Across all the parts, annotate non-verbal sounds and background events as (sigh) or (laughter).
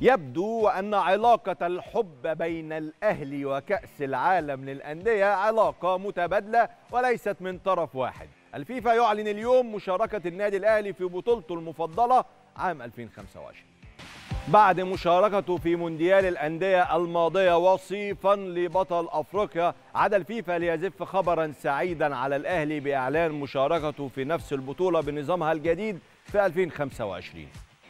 يبدو أن علاقة الحب بين الأهلي وكأس العالم للأندية علاقة متبادلة وليست من طرف واحد الفيفا يعلن اليوم مشاركة النادي الأهلي في بطولته المفضلة عام 2025 بعد مشاركته في مونديال الأندية الماضية وصيفا لبطل أفريقيا عاد الفيفا ليزف خبرا سعيدا على الأهلي بإعلان مشاركته في نفس البطولة بنظامها الجديد في 2025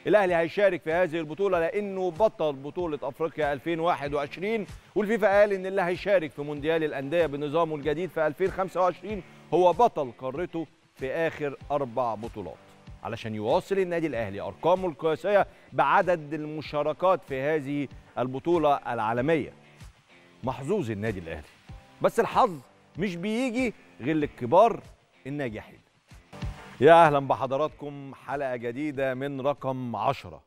الاهلي هيشارك في هذه البطوله لانه بطل بطوله افريقيا 2021 والفيفا قال ان اللي هيشارك في مونديال الانديه بنظامه الجديد في 2025 هو بطل قارته في اخر اربع بطولات علشان يواصل النادي الاهلي ارقامه القياسيه بعدد المشاركات في هذه البطوله العالميه محظوظ النادي الاهلي بس الحظ مش بيجي غير للكبار الناجحين يا اهلا بحضراتكم حلقه جديده من رقم عشرة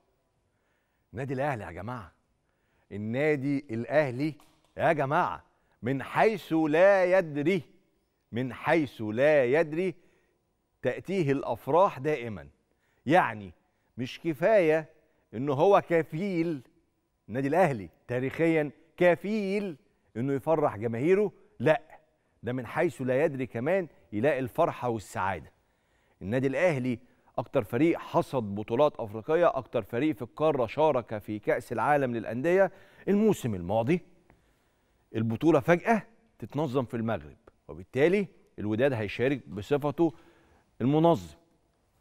نادي الاهلي يا جماعه النادي الاهلي يا جماعه من حيث لا يدري من حيث لا يدري تاتيه الافراح دائما يعني مش كفايه ان هو كفيل النادي الاهلي تاريخيا كفيل انه يفرح جماهيره لا ده من حيث لا يدري كمان يلاقي الفرحه والسعاده النادي الاهلي اكتر فريق حصد بطولات افريقيه اكتر فريق في القاره شارك في كاس العالم للانديه الموسم الماضي البطوله فجاه تتنظم في المغرب وبالتالي الوداد هيشارك بصفته المنظم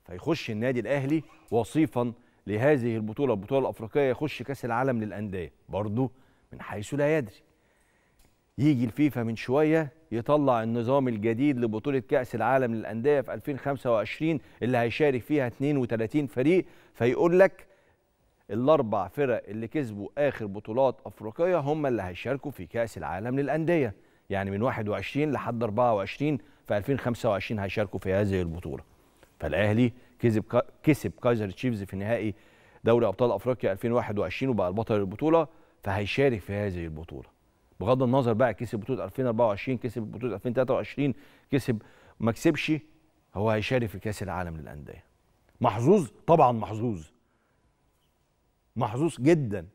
فيخش النادي الاهلي وصيفا لهذه البطوله البطوله الافريقيه يخش كاس العالم للانديه برضه من حيث لا يدري يجي الفيفا من شويه يطلع النظام الجديد لبطوله كاس العالم للانديه في 2025 اللي هيشارك فيها 32 فريق فيقول لك الاربع فرق اللي كسبوا اخر بطولات افريقيه هم اللي هيشاركوا في كاس العالم للانديه يعني من 21 لحد 24 في 2025 هيشاركوا في هذه البطوله فالاهلي كسب كسب كايزر تشيفز في نهائي دوري ابطال افريقيا 2021 وبقى البطل البطوله فهيشارك في هذه البطوله بغض النظر بقى كسب بطوله 2024 كسب بطوله 2023 كسب ما كسبش هو هيشارك في كاس العالم للانديه محظوظ طبعا محظوظ محظوظ جدا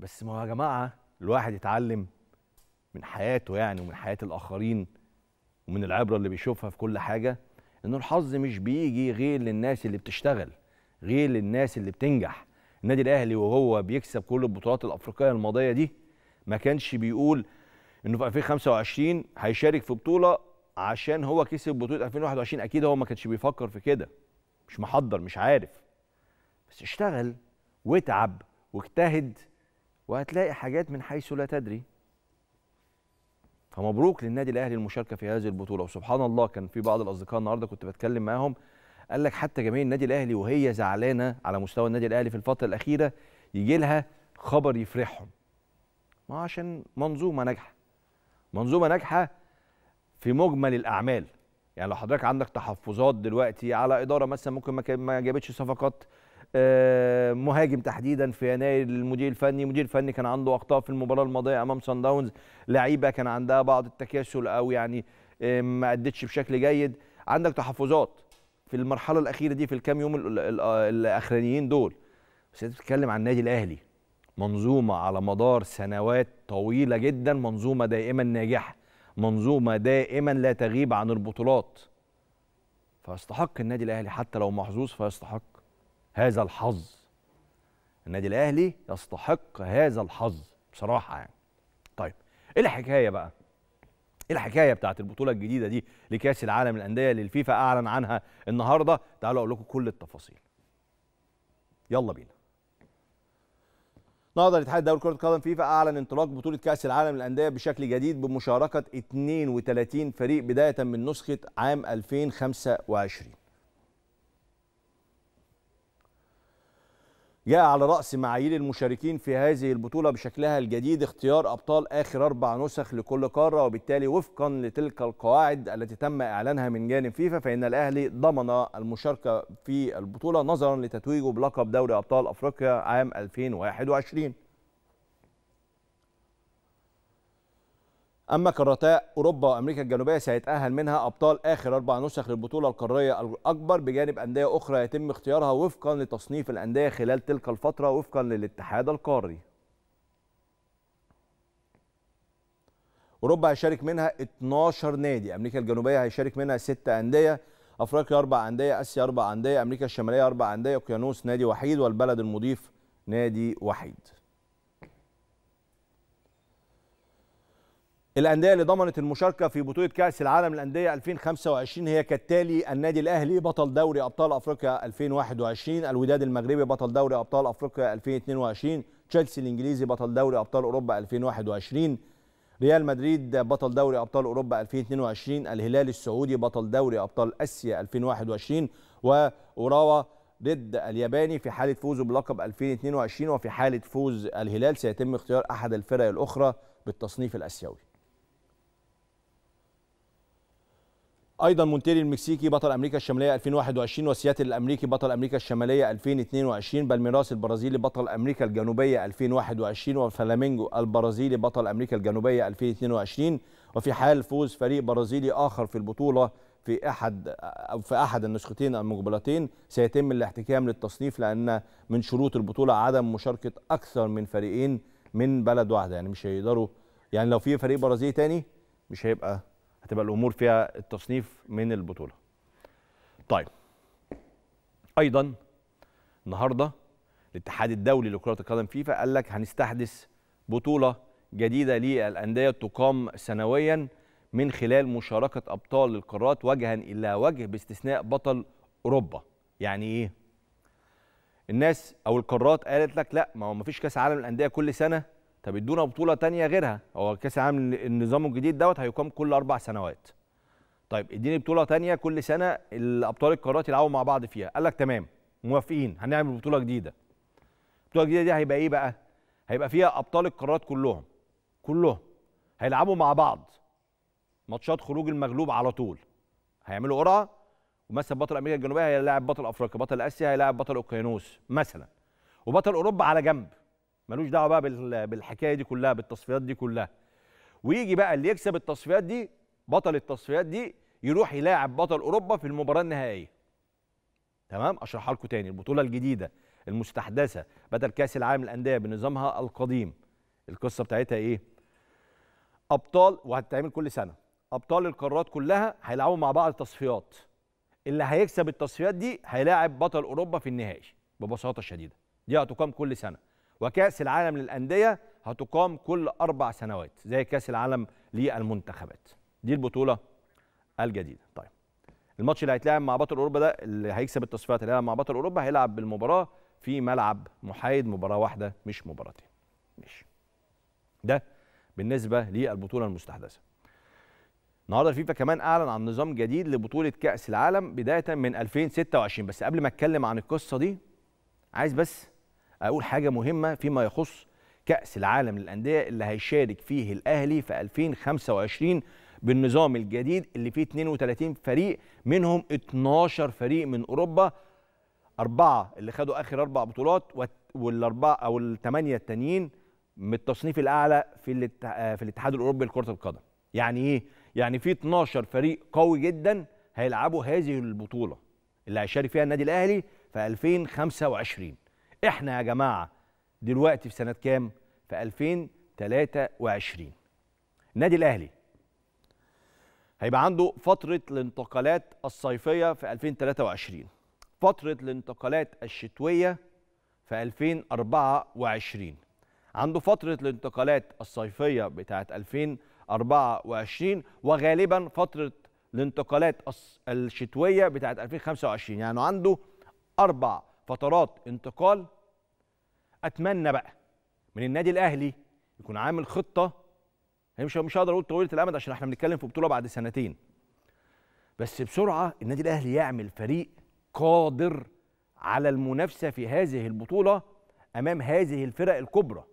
بس ما هو يا جماعه الواحد يتعلم من حياته يعني ومن حياه الاخرين ومن العبره اللي بيشوفها في كل حاجه ان الحظ مش بيجي غير للناس اللي بتشتغل غير للناس اللي بتنجح النادي الاهلي وهو بيكسب كل البطولات الافريقيه الماضيه دي ما كانش بيقول انه في 2025 هيشارك في بطوله عشان هو كسب بطوله 2021 اكيد هو ما كانش بيفكر في كده مش محضر مش عارف بس اشتغل واتعب واجتهد وهتلاقي حاجات من حيث لا تدري فمبروك للنادي الاهلي المشاركه في هذه البطوله وسبحان الله كان في بعض الاصدقاء النهارده كنت بتكلم معاهم قال لك حتى جماهير النادي الاهلي وهي زعلانه على مستوى النادي الاهلي في الفتره الاخيره يجي لها خبر يفرحهم ما عشان منظومه ناجحه منظومه ناجحه في مجمل الاعمال يعني لو حضرتك عندك تحفظات دلوقتي على اداره مثلا ممكن ما جابتش صفقات آه، مهاجم تحديدا في يناير المدير الفني المدير الفني كان عنده اخطاء في المباراه الماضيه امام سان داونز لعيبه كان عندها بعض التكاسل او يعني آه، ما ادتش بشكل جيد عندك تحفظات في المرحله الاخيره دي في الكام يوم الاخرانيين دول بس انت بتتكلم عن النادي الاهلي منظومه على مدار سنوات طويله جدا منظومه دائما ناجحه منظومه دائما لا تغيب عن البطولات فيستحق النادي الاهلي حتى لو محظوظ فيستحق هذا الحظ النادي الاهلي يستحق هذا الحظ بصراحه يعني طيب ايه الحكايه بقى ايه الحكايه بتاعت البطوله الجديده دي لكاس العالم للانديه اللي الفيفا اعلن عنها النهارده تعالوا اقول لكم كل التفاصيل يلا بينا نهضة الاتحاد الدولي لكره القدم فيفا اعلن انطلاق بطوله كاس العالم للانديه بشكل جديد بمشاركه 32 فريق بدايه من نسخه عام 2025 جاء على رأس معايير المشاركين في هذه البطولة بشكلها الجديد اختيار أبطال آخر أربع نسخ لكل قارة وبالتالي وفقا لتلك القواعد التي تم إعلانها من جانب فيفا فإن الأهلي ضمن المشاركة في البطولة نظرا لتتويجه بلقب دوري أبطال أفريقيا عام 2021 أما قارتا أوروبا وأمريكا الجنوبية سيتأهل منها أبطال آخر أربع نسخ للبطولة القارية الأكبر بجانب أندية أخرى يتم اختيارها وفقا لتصنيف الأندية خلال تلك الفترة وفقا للاتحاد القاري. أوروبا هيشارك منها 12 نادي، أمريكا الجنوبية هيشارك منها 6 أندية، أفريقيا 4 أندية، آسيا 4 أندية، أمريكا الشمالية 4 أندية، أوقيانوس نادي وحيد والبلد المضيف نادي وحيد. الانديه اللي ضمنت المشاركه في بطوله كاس العالم للانديه 2025 هي كالتالي النادي الاهلي بطل دوري ابطال افريقيا 2021 الوداد المغربي بطل دوري ابطال افريقيا 2022 تشيلسي الانجليزي بطل دوري ابطال اوروبا 2021 ريال مدريد بطل دوري ابطال اوروبا 2022 الهلال السعودي بطل دوري ابطال اسيا 2021 واوراوا ضد الياباني في حاله فوزه بلقب 2022 وفي حاله فوز الهلال سيتم اختيار احد الفرق الاخرى بالتصنيف الاسيوي ايضا مونتيري المكسيكي بطل امريكا الشماليه 2021 وسياتل الامريكي بطل امريكا الشماليه 2022 بالميراس البرازيلي بطل امريكا الجنوبيه 2021 وفلامينجو البرازيلي بطل امريكا الجنوبيه 2022 وفي حال فوز فريق برازيلي اخر في البطوله في احد او في احد النسختين المقبلتين سيتم الاحتكام للتصنيف لان من شروط البطوله عدم مشاركه اكثر من فريقين من بلد واحده يعني مش هيقدروا يعني لو في فريق برازيلي تاني مش هيبقى هتبقى الامور فيها التصنيف من البطوله طيب ايضا النهارده الاتحاد الدولي لكره القدم فيفا قال لك هنستحدث بطوله جديده للانديه تقام سنويا من خلال مشاركه ابطال القارات وجها الى وجه باستثناء بطل اوروبا يعني ايه الناس او القارات قالت لك لا ما هو مفيش كاس عالم الانديه كل سنه طب ادونا بطوله ثانيه غيرها هو كاس العالم النظام الجديد دوت هيقام كل اربع سنوات طيب اديني بطوله ثانيه كل سنه الابطال القارات يلعبوا مع بعض فيها قال لك تمام موافقين هنعمل بطوله جديده البطوله الجديده دي هيبقى ايه بقى هيبقى فيها ابطال القارات كلهم كلهم هيلعبوا مع بعض ماتشات خروج المغلوب على طول هيعملوا قرعه ومثلا بطل امريكا الجنوبيه هيلاعب بطل افريقيا بطل اسيا هيلاعب بطل اوكيانوس مثلا وبطل اوروبا على جنب ملوش دعوه بقى بالحكايه دي كلها بالتصفيات دي كلها ويجي بقى اللي يكسب التصفيات دي بطل التصفيات دي يروح يلاعب بطل اوروبا في المباراه النهائيه تمام اشرحها لكم تاني البطوله الجديده المستحدثه بدل كاس العالم للانديه بنظامها القديم القصه بتاعتها ايه ابطال وهتتعمل كل سنه ابطال القارات كلها هيلعبوا مع بعض تصفيات اللي هيكسب التصفيات دي هيلاعب بطل اوروبا في النهائي ببساطه شديده دي هتقام كل سنه وكأس العالم للأندية هتقام كل أربع سنوات زي كأس العالم للمنتخبات دي البطولة الجديدة طيب الماتش اللي هيتلعب مع بطل أوروبا ده اللي هيكسب التصفيات اللي هيلعب مع بطل أوروبا هيلعب بالمباراة في ملعب محايد مباراة واحدة مش مباراتين ماشي ده بالنسبة للبطولة المستحدثة النهارده الفيفا كمان اعلن عن نظام جديد لبطوله كاس العالم بدايه من 2026 بس قبل ما اتكلم عن القصه دي عايز بس اقول حاجه مهمه فيما يخص كاس العالم للانديه اللي هيشارك فيه الاهلي في 2025 بالنظام الجديد اللي فيه 32 فريق منهم 12 فريق من اوروبا اربعه اللي خدوا اخر اربع بطولات والاربعه او الثمانيه التانيين من التصنيف الاعلى في في الاتحاد الاوروبي لكره القدم يعني ايه يعني في 12 فريق قوي جدا هيلعبوا هذه البطوله اللي هيشارك فيها النادي الاهلي في 2025 احنا يا جماعه دلوقتي في سنه كام في 2023 النادي الاهلي هيبقى عنده فتره الانتقالات الصيفيه في 2023 فتره الانتقالات الشتويه في 2024 عنده فتره الانتقالات الصيفيه بتاعه 2024 وغالبا فتره الانتقالات الشتويه بتاعه 2025 يعني عنده اربع فترات انتقال اتمنى بقى من النادي الاهلي يكون عامل خطه يعني مش مش هقدر اقول طويله الامد عشان احنا بنتكلم في بطوله بعد سنتين بس بسرعه النادي الاهلي يعمل فريق قادر على المنافسه في هذه البطوله امام هذه الفرق الكبرى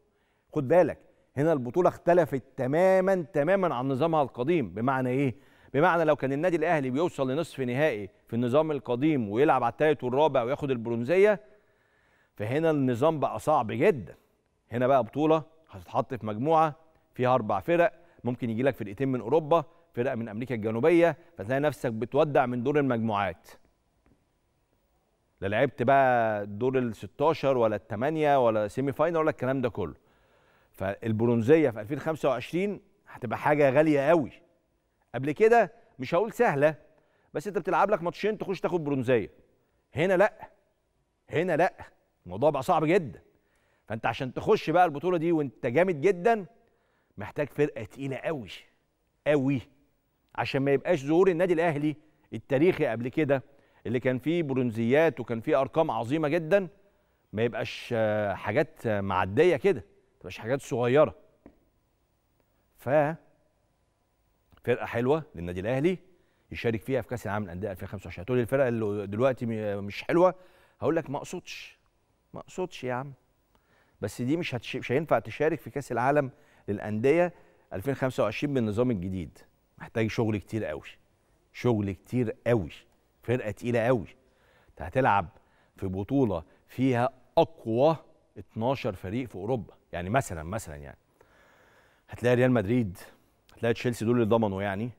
خد بالك هنا البطوله اختلفت تماما تماما عن نظامها القديم بمعنى ايه بمعنى لو كان النادي الاهلي بيوصل لنصف نهائي في النظام القديم ويلعب على الثالث والرابع وياخد البرونزيه فهنا النظام بقى صعب جدا هنا بقى بطوله هتتحط في مجموعه فيها اربع فرق ممكن يجي لك فرقتين من اوروبا فرقه من امريكا الجنوبيه فتلاقي نفسك بتودع من دور المجموعات لا لعبت بقى دور ال 16 ولا الثمانيه ولا سيمي فاينل ولا الكلام ده كله فالبرونزيه في 2025 هتبقى حاجه غاليه قوي قبل كده مش هقول سهله بس انت بتلعب لك ماتشين تخش تاخد برونزيه هنا لا هنا لا الموضوع بقى صعب جدا فانت عشان تخش بقى البطوله دي وانت جامد جدا محتاج فرقه تقيله قوي قوي عشان ما يبقاش ظهور النادي الاهلي التاريخي قبل كده اللي كان فيه برونزيات وكان فيه ارقام عظيمه جدا ما يبقاش آه، حاجات آه، معديه كده ما تبقاش حاجات صغيره ف فرقه حلوه للنادي الاهلي يشارك فيها في كاس العالم للانديه 2025 هتقول الفرقه اللي دلوقتي مش حلوه هقول لك ما اقصدش ما اقصدش يا عم بس دي مش هتش... مش هينفع تشارك في كاس العالم للانديه 2025 بالنظام الجديد محتاج شغل كتير قوي شغل كتير قوي فرقه تقيله قوي انت هتلعب في بطوله فيها اقوى 12 فريق في اوروبا يعني مثلا مثلا يعني هتلاقي ريال مدريد هتلاقي تشيلسي دول اللي ضمنوا يعني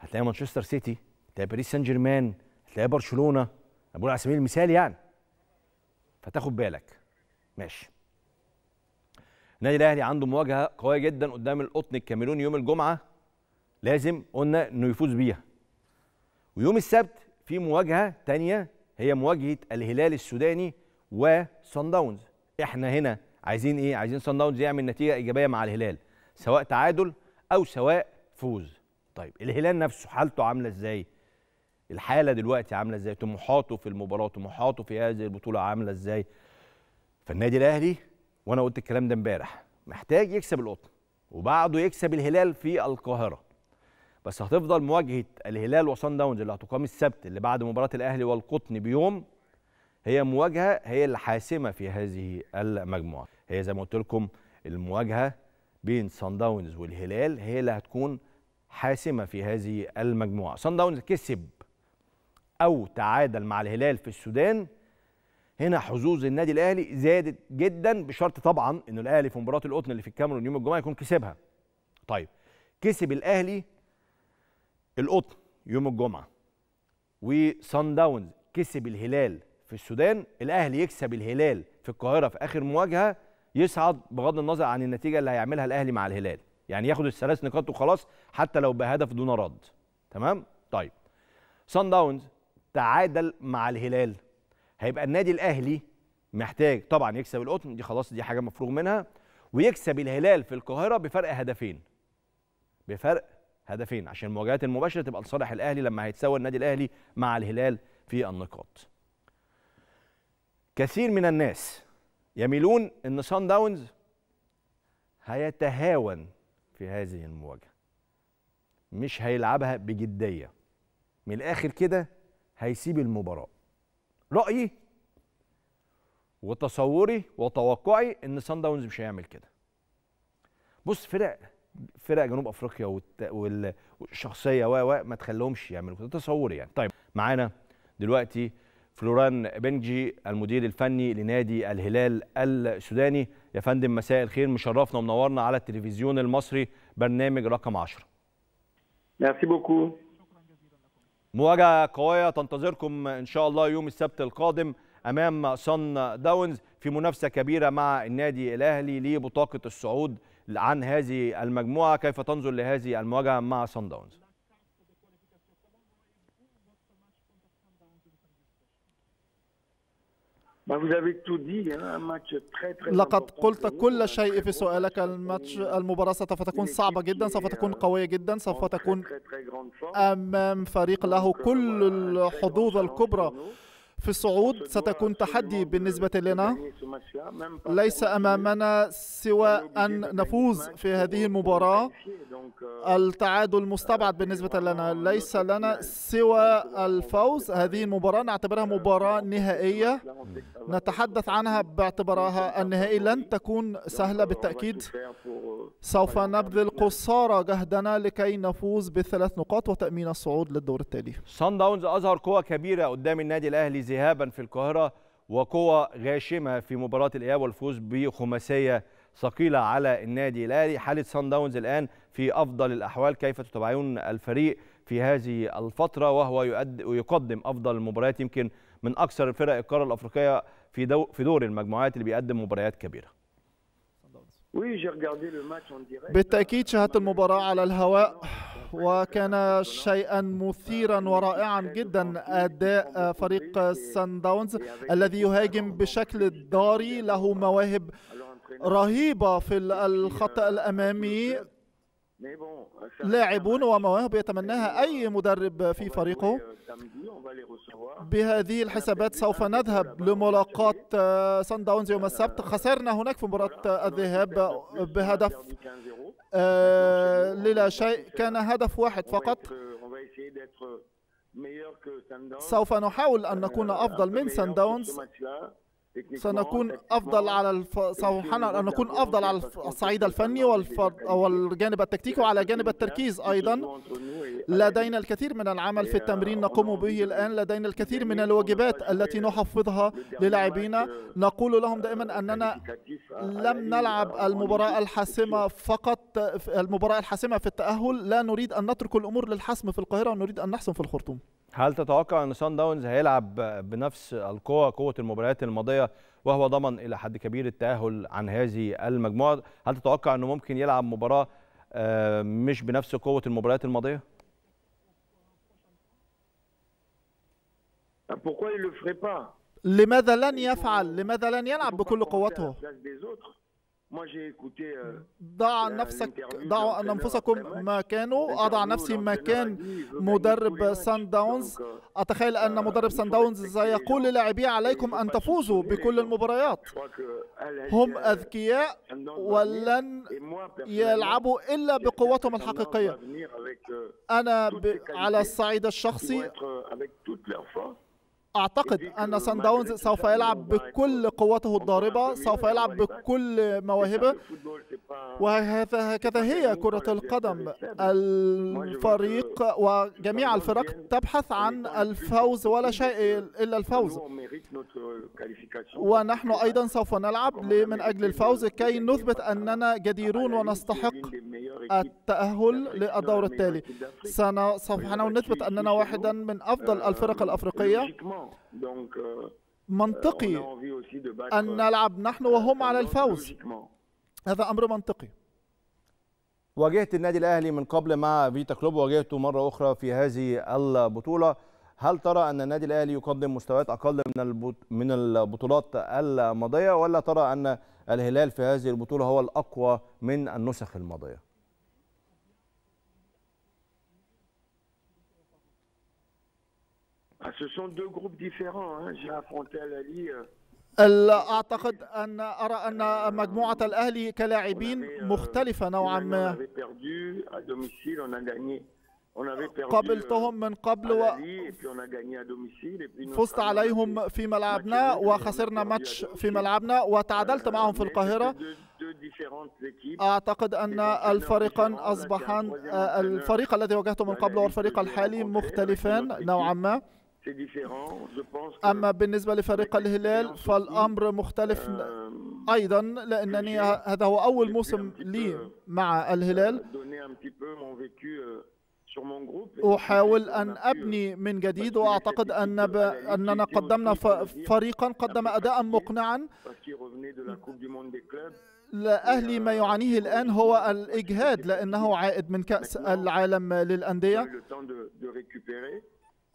هتلاقي مانشستر سيتي هتلاقي باريس سان جيرمان هتلاقي برشلونه انا بقول على سبيل المثال يعني فتاخد بالك ماشي النادي الاهلي عنده مواجهه قويه جدا قدام القطن الكاميروني يوم الجمعه لازم قلنا انه يفوز بيها ويوم السبت في مواجهه ثانيه هي مواجهه الهلال السوداني وسان داونز احنا هنا عايزين ايه عايزين سان داونز يعمل نتيجه ايجابيه مع الهلال سواء تعادل او سواء فوز طيب الهلال نفسه حالته عامله ازاي الحاله دلوقتي عامله ازاي طموحاته في المباراه طموحاته في هذه البطوله عامله ازاي فالنادي الاهلي وانا قلت الكلام ده امبارح محتاج يكسب القطن وبعده يكسب الهلال في القاهره بس هتفضل مواجهه الهلال وصن داونز اللي هتقام السبت اللي بعد مباراه الاهلي والقطن بيوم هي مواجهه هي الحاسمه في هذه المجموعه هي زي ما قلت لكم المواجهه بين سان داونز والهلال هي اللي هتكون حاسمه في هذه المجموعه سان داونز كسب او تعادل مع الهلال في السودان هنا حظوظ النادي الاهلي زادت جدا بشرط طبعا ان الاهلي في مباراه القطن اللي في الكاميرون يوم الجمعه يكون كسبها طيب كسب الاهلي القطن يوم الجمعه وصن داونز كسب الهلال في السودان الاهلي يكسب الهلال في القاهره في اخر مواجهه يصعد بغض النظر عن النتيجه اللي هيعملها الاهلي مع الهلال يعني ياخد الثلاث نقاط وخلاص حتى لو بهدف دون رد تمام طيب سان داونز تعادل مع الهلال هيبقى النادي الاهلي محتاج طبعا يكسب القطن دي خلاص دي حاجه مفروغ منها ويكسب الهلال في القاهره بفرق هدفين بفرق هدفين عشان المواجهات المباشره تبقى لصالح الاهلي لما هيتساوى النادي الاهلي مع الهلال في النقاط كثير من الناس يميلون ان سان داونز هيتهاون في هذه المواجهه مش هيلعبها بجديه من الاخر كده هيسيب المباراه رايي وتصوري وتوقعي ان سان داونز مش هيعمل كده بص فرق فرق جنوب افريقيا والشخصيه و ما تخليهمش يعملوا كده تصوري يعني طيب معانا دلوقتي فلوران بنجي المدير الفني لنادي الهلال السوداني يا فندم مساء الخير مشرفنا ومنورنا على التلفزيون المصري برنامج رقم 10 ميرسي بوكو مواجهه قويه تنتظركم ان شاء الله يوم السبت القادم امام صن داونز في منافسه كبيره مع النادي الاهلي لبطاقه الصعود عن هذه المجموعه كيف تنظر لهذه المواجهه مع صن داونز لقد قلت كل شيء في سؤالك الماتش المباراة سوف تكون صعبة جدا سوف تكون euh, قوية جدا سوف تكون أمام فريق له كل الحظوظ الكبرى في الصعود ستكون تحدي بالنسبة لنا ليس أمامنا سوى أن نفوز في هذه المباراة التعادل مستبعد بالنسبة لنا ليس لنا سوى الفوز هذه المباراة نعتبرها مباراة نهائية نتحدث عنها باعتبارها النهائي لن تكون سهلة بالتأكيد سوف نبذل قصارى جهدنا لكي نفوز بالثلاث نقاط وتأمين الصعود للدور التالي سان داونز أظهر قوة كبيرة قدام النادي الأهلي ذهابا في القاهرة وقوة غاشمة في مباراة الإياب والفوز بخماسية ثقيلة على النادي الأهلي حالة سان داونز الآن في أفضل الأحوال كيف تتابعون الفريق في هذه الفترة وهو يقد... يقدم أفضل المباريات يمكن من أكثر الفرق القارة الأفريقية في, دو... في دور المجموعات اللي بيقدم مباريات كبيرة بالتأكيد شاهدت المباراة على الهواء وكان شيئا مثيرا ورائعا جدا أداء فريق سان داونز الذي يهاجم بشكل داري له مواهب رهيبة في الخط الأمامي لاعبون ومواهب يتمناها أي مدرب في فريقه بهذه الحسابات سوف نذهب لملاقاة سان داونز يوم السبت خسرنا هناك في مباراة الذهاب بهدف للا شيء كان هدف واحد فقط سوف نحاول أن نكون أفضل من سان داونز سنكون افضل على الف... سنحن ان نكون افضل على الصعيد الفني والف... والجانب التكتيكي وعلى جانب التركيز ايضا لدينا الكثير من العمل في التمرين نقوم به الان لدينا الكثير من الواجبات التي نحفظها للاعبينا نقول لهم دائما اننا لم نلعب المباراه الحاسمه فقط المباراه الحاسمه في التاهل لا نريد ان نترك الامور للحسم في القاهره ونريد ان نحسم في الخرطوم هل تتوقع ان سان داونز هيلعب بنفس القوه قوه المباريات الماضيه وهو ضمن الى حد كبير التاهل عن هذه المجموعه هل تتوقع انه ممكن يلعب مباراه آه، مش بنفس قوه المباريات الماضيه لماذا لن يفعل لماذا لن يلعب بكل قوته Euh, ضع euh, نفسك ضعوا انفسكم مكانه اضع نفسي مكان مدرب سان داونز اتخيل ان euh, مدرب سان داونز سيقول للاعبيه عليكم ان تفوزوا بكل المباريات هم اذكياء ولن يلعبوا الا بقوتهم الحقيقيه انا على الصعيد الشخصي اعتقد ان سان داونز سوف يلعب بكل قوته الضاربه سوف يلعب بكل مواهبه وهذا هكذا هي كره القدم الفريق وجميع الفرق تبحث عن الفوز ولا شيء الا الفوز ونحن ايضا سوف نلعب من اجل الفوز كي نثبت اننا جديرون ونستحق التاهل للدور التالي سوف نثبت اننا واحدا من افضل الفرق آه، الافريقيه Euh, منطقي أن euh, نلعب نحن euh, وهم على الفوز هذا أمر منطقي واجهت النادي الأهلي من قبل مع فيتا كلوب واجهته مرة أخرى في هذه البطولة هل ترى أن النادي الأهلي يقدم مستويات أقل من من البطولات الماضية ولا ترى أن الهلال في هذه البطولة هو الأقوى من النسخ الماضية؟ Ah, ce sont deux groupes différents. Hein. J'ai affronté Al-Ali. Euh, أعتقد أن أرى أن مجموعة الأهلي كلاعبين euh, مختلفة نوعا ما قابلتهم من قبل euh, و... فزت عليهم في ملعبنا وخسرنا ماتش في ملعبنا وتعادلت معهم في القاهرة أعتقد أن الفريقان أصبحان الفريق الذي واجهته من قبل والفريق الحالي مختلفان نوعا ما أما بالنسبة لفريق الهلال فالأمر مختلف euh, أيضا لأنني هذا هو أول موسم لي euh, مع الهلال euh, أحاول أن أبني من جديد وأعتقد أن ب... أننا قدمنا فريقا قدم أداء مقنعا لأهلي ما يعانيه الآن هو الإجهاد لأنه عائد من كأس العالم للأندية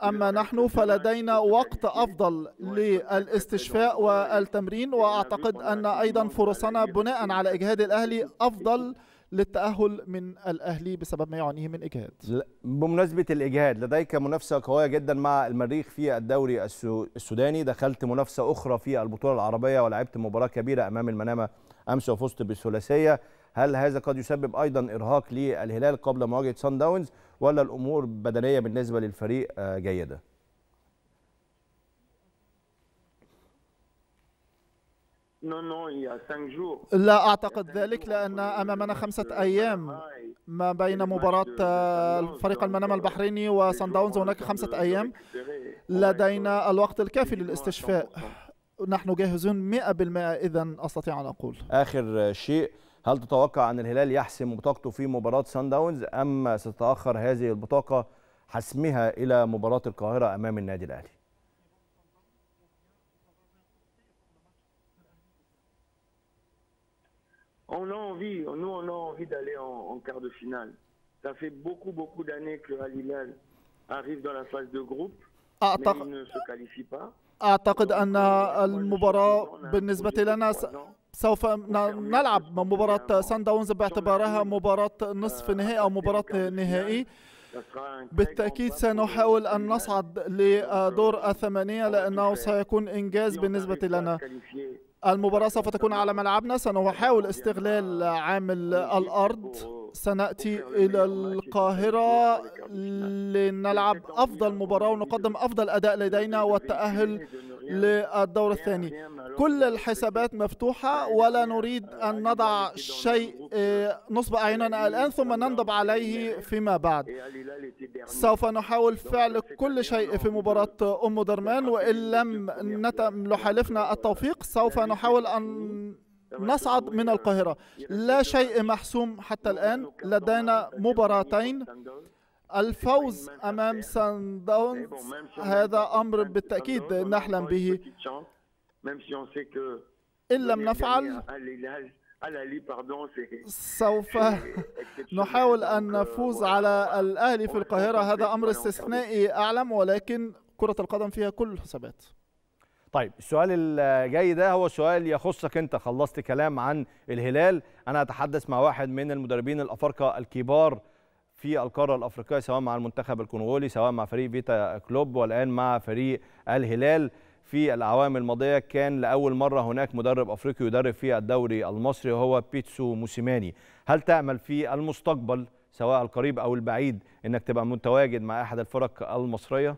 أما نحن فلدينا وقت أفضل للاستشفاء والتمرين وأعتقد أن أيضا فرصنا بناء على إجهاد الأهلي أفضل للتأهل من الأهلي بسبب ما يعنيه من إجهاد بمناسبة الإجهاد لديك منافسة قوية جدا مع المريخ في الدوري السوداني دخلت منافسة أخرى في البطولة العربية ولعبت مباراة كبيرة أمام المنامة أمس وفزت بالثلاثية هل هذا قد يسبب أيضا إرهاق للهلال قبل مواجهة سان داونز ولا الامور بدنيه بالنسبه للفريق آه، جيده لا أعتقد ذلك لأن أمامنا خمسة أيام ما بين مباراة آه، فريق المنامة البحريني وصن داونز هناك خمسة أيام لدينا الوقت الكافي للاستشفاء نحن جاهزون 100% إذا أستطيع أن أقول آخر شيء هل تتوقع أن الهلال يحسم بطاقته في مباراة سان داونز أم ستتأخر هذه البطاقة حسمها إلى مباراة القاهرة أمام النادي الأهلي؟ On a envie, nous on a envie d'aller en, en quart de finale. Ça fait beaucoup, beaucoup d'années que Al-Hilal arrive dans la phase de groupe, أعتقد... mais il ne se qualifie pas. أعتقد أن المباراة بالنسبة لنا س... سوف نلعب مباراة سان داونز باعتبارها مباراة نصف نهائي أو مباراة نهائي بالتأكيد سنحاول أن نصعد لدور الثمانية لأنه سيكون إنجاز بالنسبة لنا المباراة سوف تكون على ملعبنا سنحاول استغلال عامل الأرض سنأتي إلى القاهرة لنلعب أفضل مباراة ونقدم أفضل أداء لدينا والتأهل للدور الثاني كل الحسابات مفتوحة ولا نريد أن نضع شيء آه، نصب أعيننا الآن ثم نندب عليه فيما بعد سوف نحاول فعل كل شيء في مباراة أم درمان وإن لم نتم لحالفنا التوفيق سوف نحاول أن نصعد من القاهرة لا شيء محسوم حتى الآن لدينا مباراتين الفوز أمام سان داونز هذا أمر بالتأكيد نحلم به إن لم نفعل سوف نحاول أن نفوز على الأهلي في القاهرة هذا أمر استثنائي أعلم ولكن كرة القدم فيها كل الحسابات طيب السؤال الجاي ده هو سؤال يخصك انت خلصت كلام عن الهلال انا هتحدث مع واحد من المدربين الافارقه الكبار في القاره الافريقيه سواء مع المنتخب الكونغولي سواء مع فريق فيتا كلوب والان مع فريق الهلال في الأعوام الماضية كان لأول مرة هناك مدرب أفريقي يدرب في الدوري المصري وهو بيتسو موسيماني هل تعمل في المستقبل سواء القريب أو البعيد أنك تبقى متواجد مع أحد الفرق المصرية؟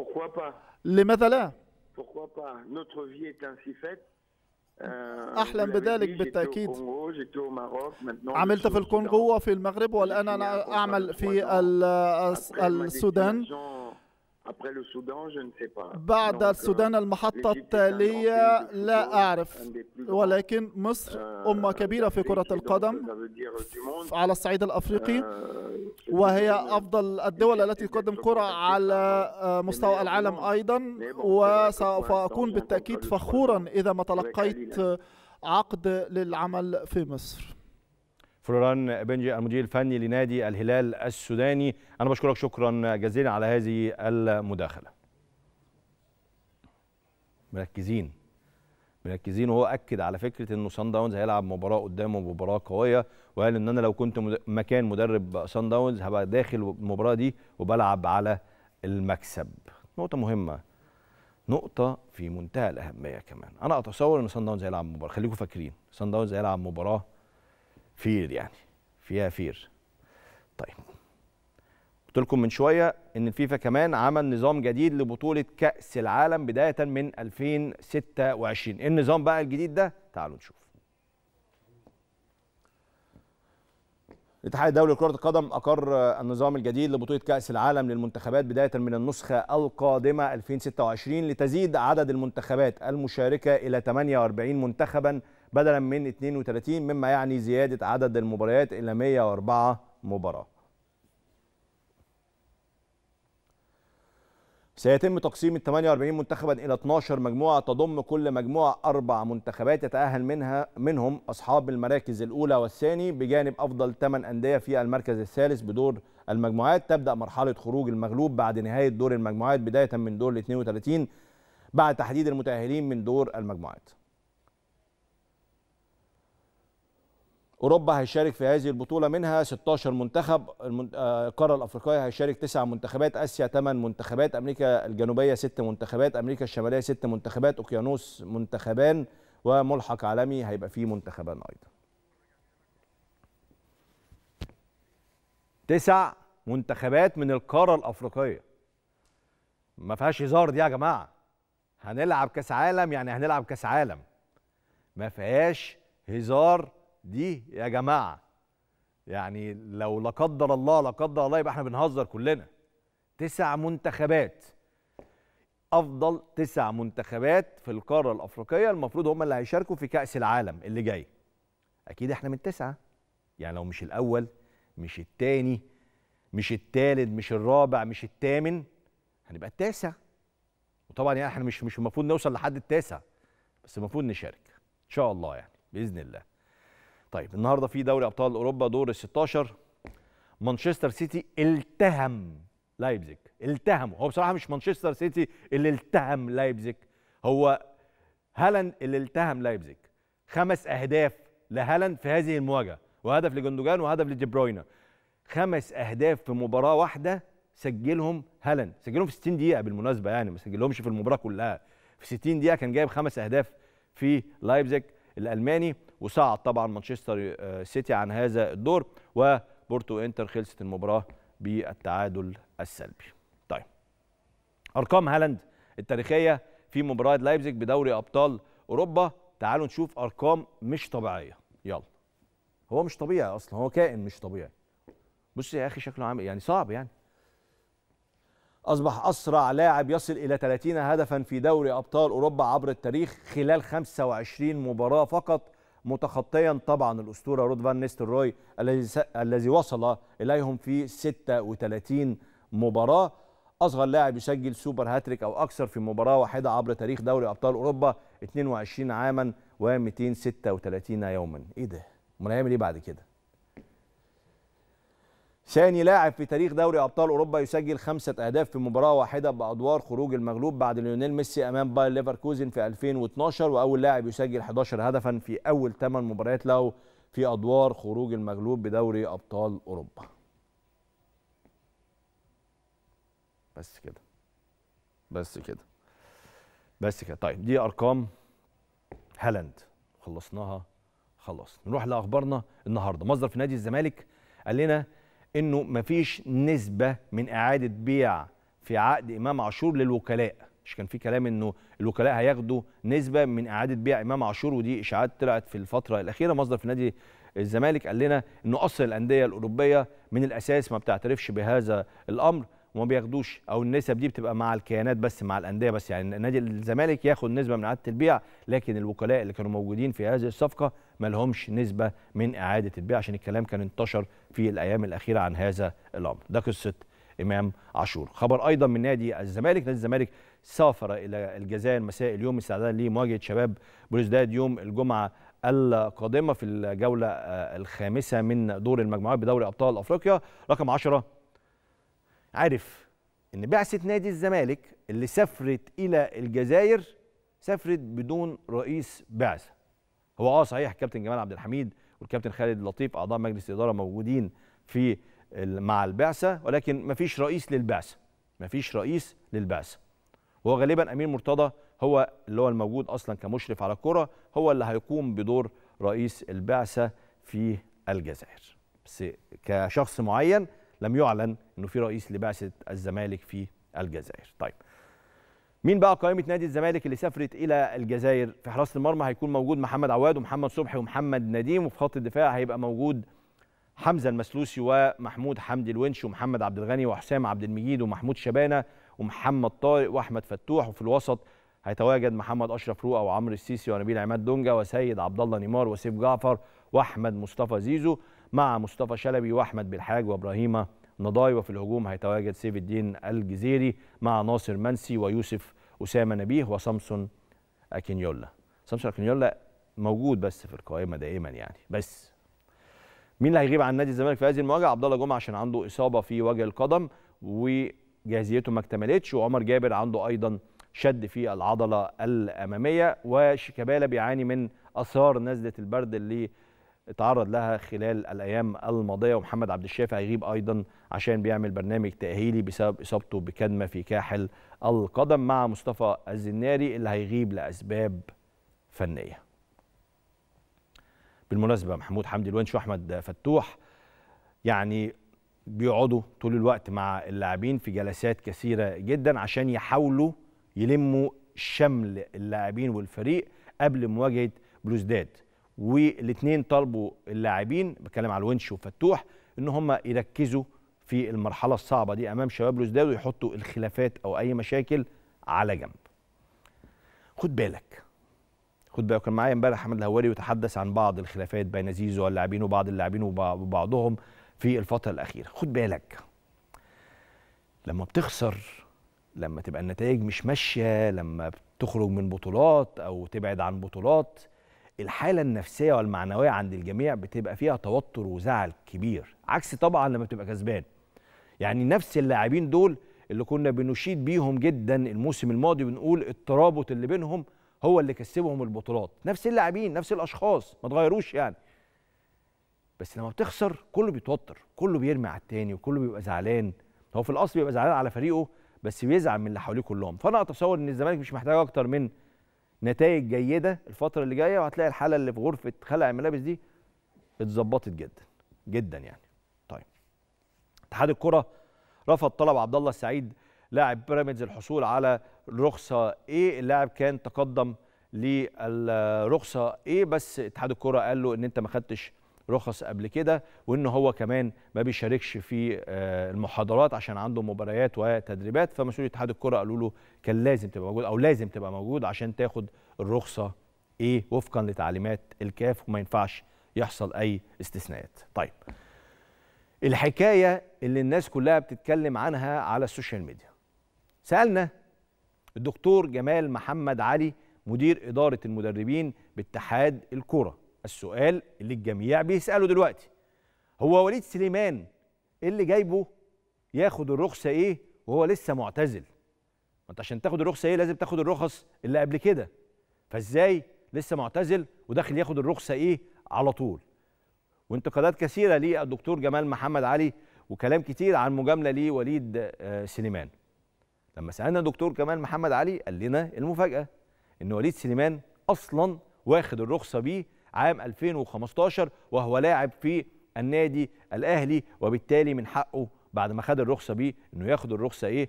Pourquoi pas لماذا Pourquoi pas Notre vie est ainsi faite. Euh, أحلى بذلك بالتأكيد عملت في الكونغو وفي المغرب والآن أنا أعمل في السودان بعد السودان euh, المحطة التالية لا أعرف ولكن مصر euh, أمة كبيرة في كرة القدم على الصعيد الأفريقي euh, وهي أفضل الدول التي تقدم كرة على آه، مستوى العالم أيضا وسوف أكون بالتأكيد فخورا إذا ما تلقيت عقد للعمل في مصر فلوران بنجي المدير الفني لنادي الهلال السوداني أنا بشكرك شكرا جزيلا على هذه المداخلة مركزين مركزين وهو اكد على فكره انه سان داونز هيلعب مباراه قدامه مباراه قويه وقال ان انا لو كنت مكان مدرب سان داونز هبقى داخل المباراه دي وبلعب على المكسب نقطه مهمه نقطه في منتهى الاهميه كمان انا اتصور ان سان داونز هيلعب مباراه خليكم فاكرين سان داونز هيلعب مباراه فير يعني فيها فير طيب قلت لكم من شويه ان الفيفا كمان عمل نظام جديد لبطوله كاس العالم بدايه من 2026 ايه النظام بقى الجديد ده تعالوا نشوف الاتحاد الدولي لكرة القدم أقر النظام الجديد لبطولة كأس العالم للمنتخبات بداية من النسخة القادمة 2026 لتزيد عدد المنتخبات المشاركة إلى 48 منتخبا بدلا من 32 مما يعني زيادة عدد المباريات إلى 104 مباراة سيتم تقسيم ال 48 منتخبا الى 12 مجموعه تضم كل مجموعه اربع منتخبات يتاهل منها منهم اصحاب المراكز الاولى والثاني بجانب افضل 8 انديه في المركز الثالث بدور المجموعات تبدا مرحله خروج المغلوب بعد نهايه دور المجموعات بدايه من دور ال 32 بعد تحديد المتاهلين من دور المجموعات اوروبا هيشارك في هذه البطوله منها 16 منتخب آه، القاره الافريقيه هيشارك 9 منتخبات اسيا 8 منتخبات امريكا الجنوبيه 6 منتخبات امريكا الشماليه 6 منتخبات اوقيانوس منتخبان وملحق عالمي هيبقى فيه منتخبان ايضا تسع منتخبات من القاره الافريقيه ما فيهاش هزار دي يا جماعه هنلعب كاس عالم يعني هنلعب كاس عالم ما فيهاش هزار دي يا جماعه يعني لو لا قدر الله لا قدر الله يبقى احنا بنهزر كلنا تسع منتخبات افضل تسع منتخبات في القاره الافريقيه المفروض هم اللي هيشاركوا في كاس العالم اللي جاي اكيد احنا من تسعه يعني لو مش الاول مش الثاني مش الثالث مش الرابع مش الثامن هنبقى التاسع وطبعا يعني احنا مش مش المفروض نوصل لحد التاسع بس المفروض نشارك ان شاء الله يعني باذن الله طيب النهارده في دوري ابطال اوروبا دور ال 16 مانشستر سيتي التهم لايبزيج التهم هو بصراحه مش مانشستر سيتي اللي التهم لايبزيج هو هالاند اللي التهم لايبزيج خمس اهداف لهالاند في هذه المواجهه وهدف لجندوجان وهدف لدي بروينا خمس اهداف في مباراه واحده سجلهم هالاند سجلهم في 60 دقيقه بالمناسبه يعني ما سجلهمش في المباراه كلها في 60 دقيقه كان جايب خمس اهداف في لايبزيج الالماني وصعد طبعا مانشستر آه، سيتي عن هذا الدور وبورتو انتر خلصت المباراه بالتعادل السلبي طيب ارقام هالاند التاريخيه في مباراه لايبزيج بدوري ابطال اوروبا تعالوا نشوف ارقام مش طبيعيه يلا هو مش طبيعي اصلا هو كائن مش طبيعي بص يا اخي شكله عامل يعني صعب يعني أصبح أسرع لاعب يصل إلى 30 هدفا في دوري أبطال أوروبا عبر التاريخ خلال 25 مباراة فقط متخطيا طبعا الاسطوره رود فان نيستروي الذي الذي وصل اليهم في 36 مباراه اصغر لاعب يسجل سوبر هاتريك او اكثر في مباراه واحده عبر تاريخ دوري ابطال اوروبا 22 عاما و236 يوما ايه ده امال هيعمل ايه بعد كده ثاني لاعب في تاريخ دوري ابطال اوروبا يسجل خمسه اهداف في مباراه واحده بادوار خروج المغلوب بعد ليونيل ميسي امام باير ليفركوزن في 2012 واول لاعب يسجل 11 هدفا في اول ثمان مباريات له في ادوار خروج المغلوب بدوري ابطال اوروبا بس كده بس كده بس كده طيب دي ارقام هالاند خلصناها خلاص نروح لاخبارنا النهارده مصدر في نادي الزمالك قال لنا انه مفيش نسبه من اعاده بيع في عقد امام عاشور للوكلاء مش كان في كلام انه الوكلاء هياخدوا نسبه من اعاده بيع امام عاشور ودي اشاعات طلعت في الفتره الاخيره مصدر في نادي الزمالك قال لنا انه اصل الانديه الاوروبيه من الاساس ما بتعترفش بهذا الامر وما بياخدوش او النسب دي بتبقى مع الكيانات بس مع الانديه بس يعني نادي الزمالك ياخد نسبه من اعاده البيع لكن الوكلاء اللي كانوا موجودين في هذه الصفقه ما لهمش نسبه من اعاده البيع عشان الكلام كان انتشر في الايام الاخيره عن هذا الامر ده قصه امام عاشور خبر ايضا من نادي الزمالك نادي الزمالك سافر الى الجزائر مساء اليوم استعدادا لمواجهه شباب بلوزداد يوم الجمعه القادمه في الجوله الخامسه من دور المجموعات بدوري ابطال افريقيا رقم 10 عرف ان بعثه نادي الزمالك اللي سافرت الى الجزائر سافرت بدون رئيس بعثه هو اه صحيح كابتن جمال عبد الحميد والكابتن خالد لطيف اعضاء مجلس الاداره موجودين في مع البعثه ولكن مفيش رئيس للبعثه مفيش رئيس للبعثه هو غالبا امير مرتضى هو اللي هو الموجود اصلا كمشرف على الكره هو اللي هيقوم بدور رئيس البعثه في الجزائر بس كشخص معين لم يعلن انه في رئيس لبعثه الزمالك في الجزائر طيب مين بقى قائمه نادي الزمالك اللي سافرت الى الجزائر في حراسه المرمى هيكون موجود محمد عواد ومحمد صبحي ومحمد نديم وفي خط الدفاع هيبقى موجود حمزه المسلوسي ومحمود حمدي الونش ومحمد عبد الغني وحسام عبد المجيد ومحمود شبانه ومحمد طارق واحمد فتوح وفي الوسط هيتواجد محمد اشرف رؤى وعمرو السيسي ونبيل عماد دونجا وسيد عبد الله نيمار وسيف جعفر واحمد مصطفى زيزو مع مصطفى شلبي واحمد بالحاج وابراهيم نضاي وفي الهجوم هيتواجد سيف الدين الجزيري مع ناصر منسي ويوسف اسامه نبيه وسامسون اكينيولا سامسون اكينيولا موجود بس في القائمه دائما يعني بس مين اللي هيغيب عن نادي الزمالك في هذه المواجهه عبد الله جمعه عشان عنده اصابه في وجه القدم وجاهزيته ما اكتملتش وعمر جابر عنده ايضا شد في العضله الاماميه وشيكابالا بيعاني من اثار نزله البرد اللي اتعرض لها خلال الايام الماضيه ومحمد عبد الشافي هيغيب ايضا عشان بيعمل برنامج تاهيلي بسبب اصابته بكدمه في كاحل القدم مع مصطفى الزناري اللي هيغيب لاسباب فنيه. بالمناسبه محمود حمدي الونش واحمد فتوح يعني بيقعدوا طول الوقت مع اللاعبين في جلسات كثيره جدا عشان يحاولوا يلموا شمل اللاعبين والفريق قبل مواجهه بلوزداد والاثنين طالبوا اللاعبين بتكلم على الونش وفتوح ان هم يركزوا في المرحله الصعبه دي امام شباب لوزداد ويحطوا الخلافات او اي مشاكل على جنب خد بالك خد بالك كان معايا امبارح حمد الهواري وتحدث عن بعض الخلافات بين زيزو واللاعبين وبعض اللاعبين وبعضهم في الفتره الاخيره خد بالك لما بتخسر لما تبقى النتائج مش ماشيه لما بتخرج من بطولات او تبعد عن بطولات الحاله النفسيه والمعنويه عند الجميع بتبقى فيها توتر وزعل كبير عكس طبعا لما بتبقى كسبان يعني نفس اللاعبين دول اللي كنا بنشيد بيهم جدا الموسم الماضي بنقول الترابط اللي بينهم هو اللي كسبهم البطولات نفس اللاعبين نفس الاشخاص ما تغيروش يعني بس لما بتخسر كله بيتوتر كله بيرمي على التاني وكله بيبقى زعلان هو في الاصل بيبقى زعلان على فريقه بس بيزعل من اللي حواليه كلهم فانا اتصور ان الزمالك مش محتاج اكتر من نتائج جيده الفتره اللي جايه وهتلاقي الحاله اللي في غرفه خلع الملابس دي اتظبطت جدا جدا يعني طيب اتحاد الكره رفض طلب عبد الله السعيد لاعب بيراميدز الحصول على رخصه ايه اللاعب كان تقدم للرخصه ايه بس اتحاد الكره قال له ان انت ما خدتش رخص قبل كده وان هو كمان ما بيشاركش في آه، المحاضرات عشان عنده مباريات وتدريبات فمسؤول اتحاد الكره قالوا له كان لازم تبقى موجود او لازم تبقى موجود عشان تاخد الرخصه ايه وفقا لتعليمات الكاف وما ينفعش يحصل اي استثناءات طيب الحكايه اللي الناس كلها بتتكلم عنها على السوشيال ميديا سالنا الدكتور جمال محمد علي مدير اداره المدربين باتحاد الكره السؤال اللي الجميع بيسأله دلوقتي هو وليد سليمان اللي جايبه ياخد الرخصة إيه وهو لسه معتزل ما أنت عشان تاخد الرخصة إيه لازم تاخد الرخص اللي قبل كده فإزاي لسه معتزل وداخل ياخد الرخصة إيه على طول وانتقادات كثيرة للدكتور جمال محمد علي وكلام كتير عن مجاملة لوليد آه، سليمان لما سألنا الدكتور جمال محمد علي قال لنا المفاجأة إن وليد سليمان أصلا واخد الرخصة بيه عام 2015 وهو لاعب في النادي الاهلي وبالتالي من حقه بعد ما خد الرخصه بيه انه ياخد الرخصه ايه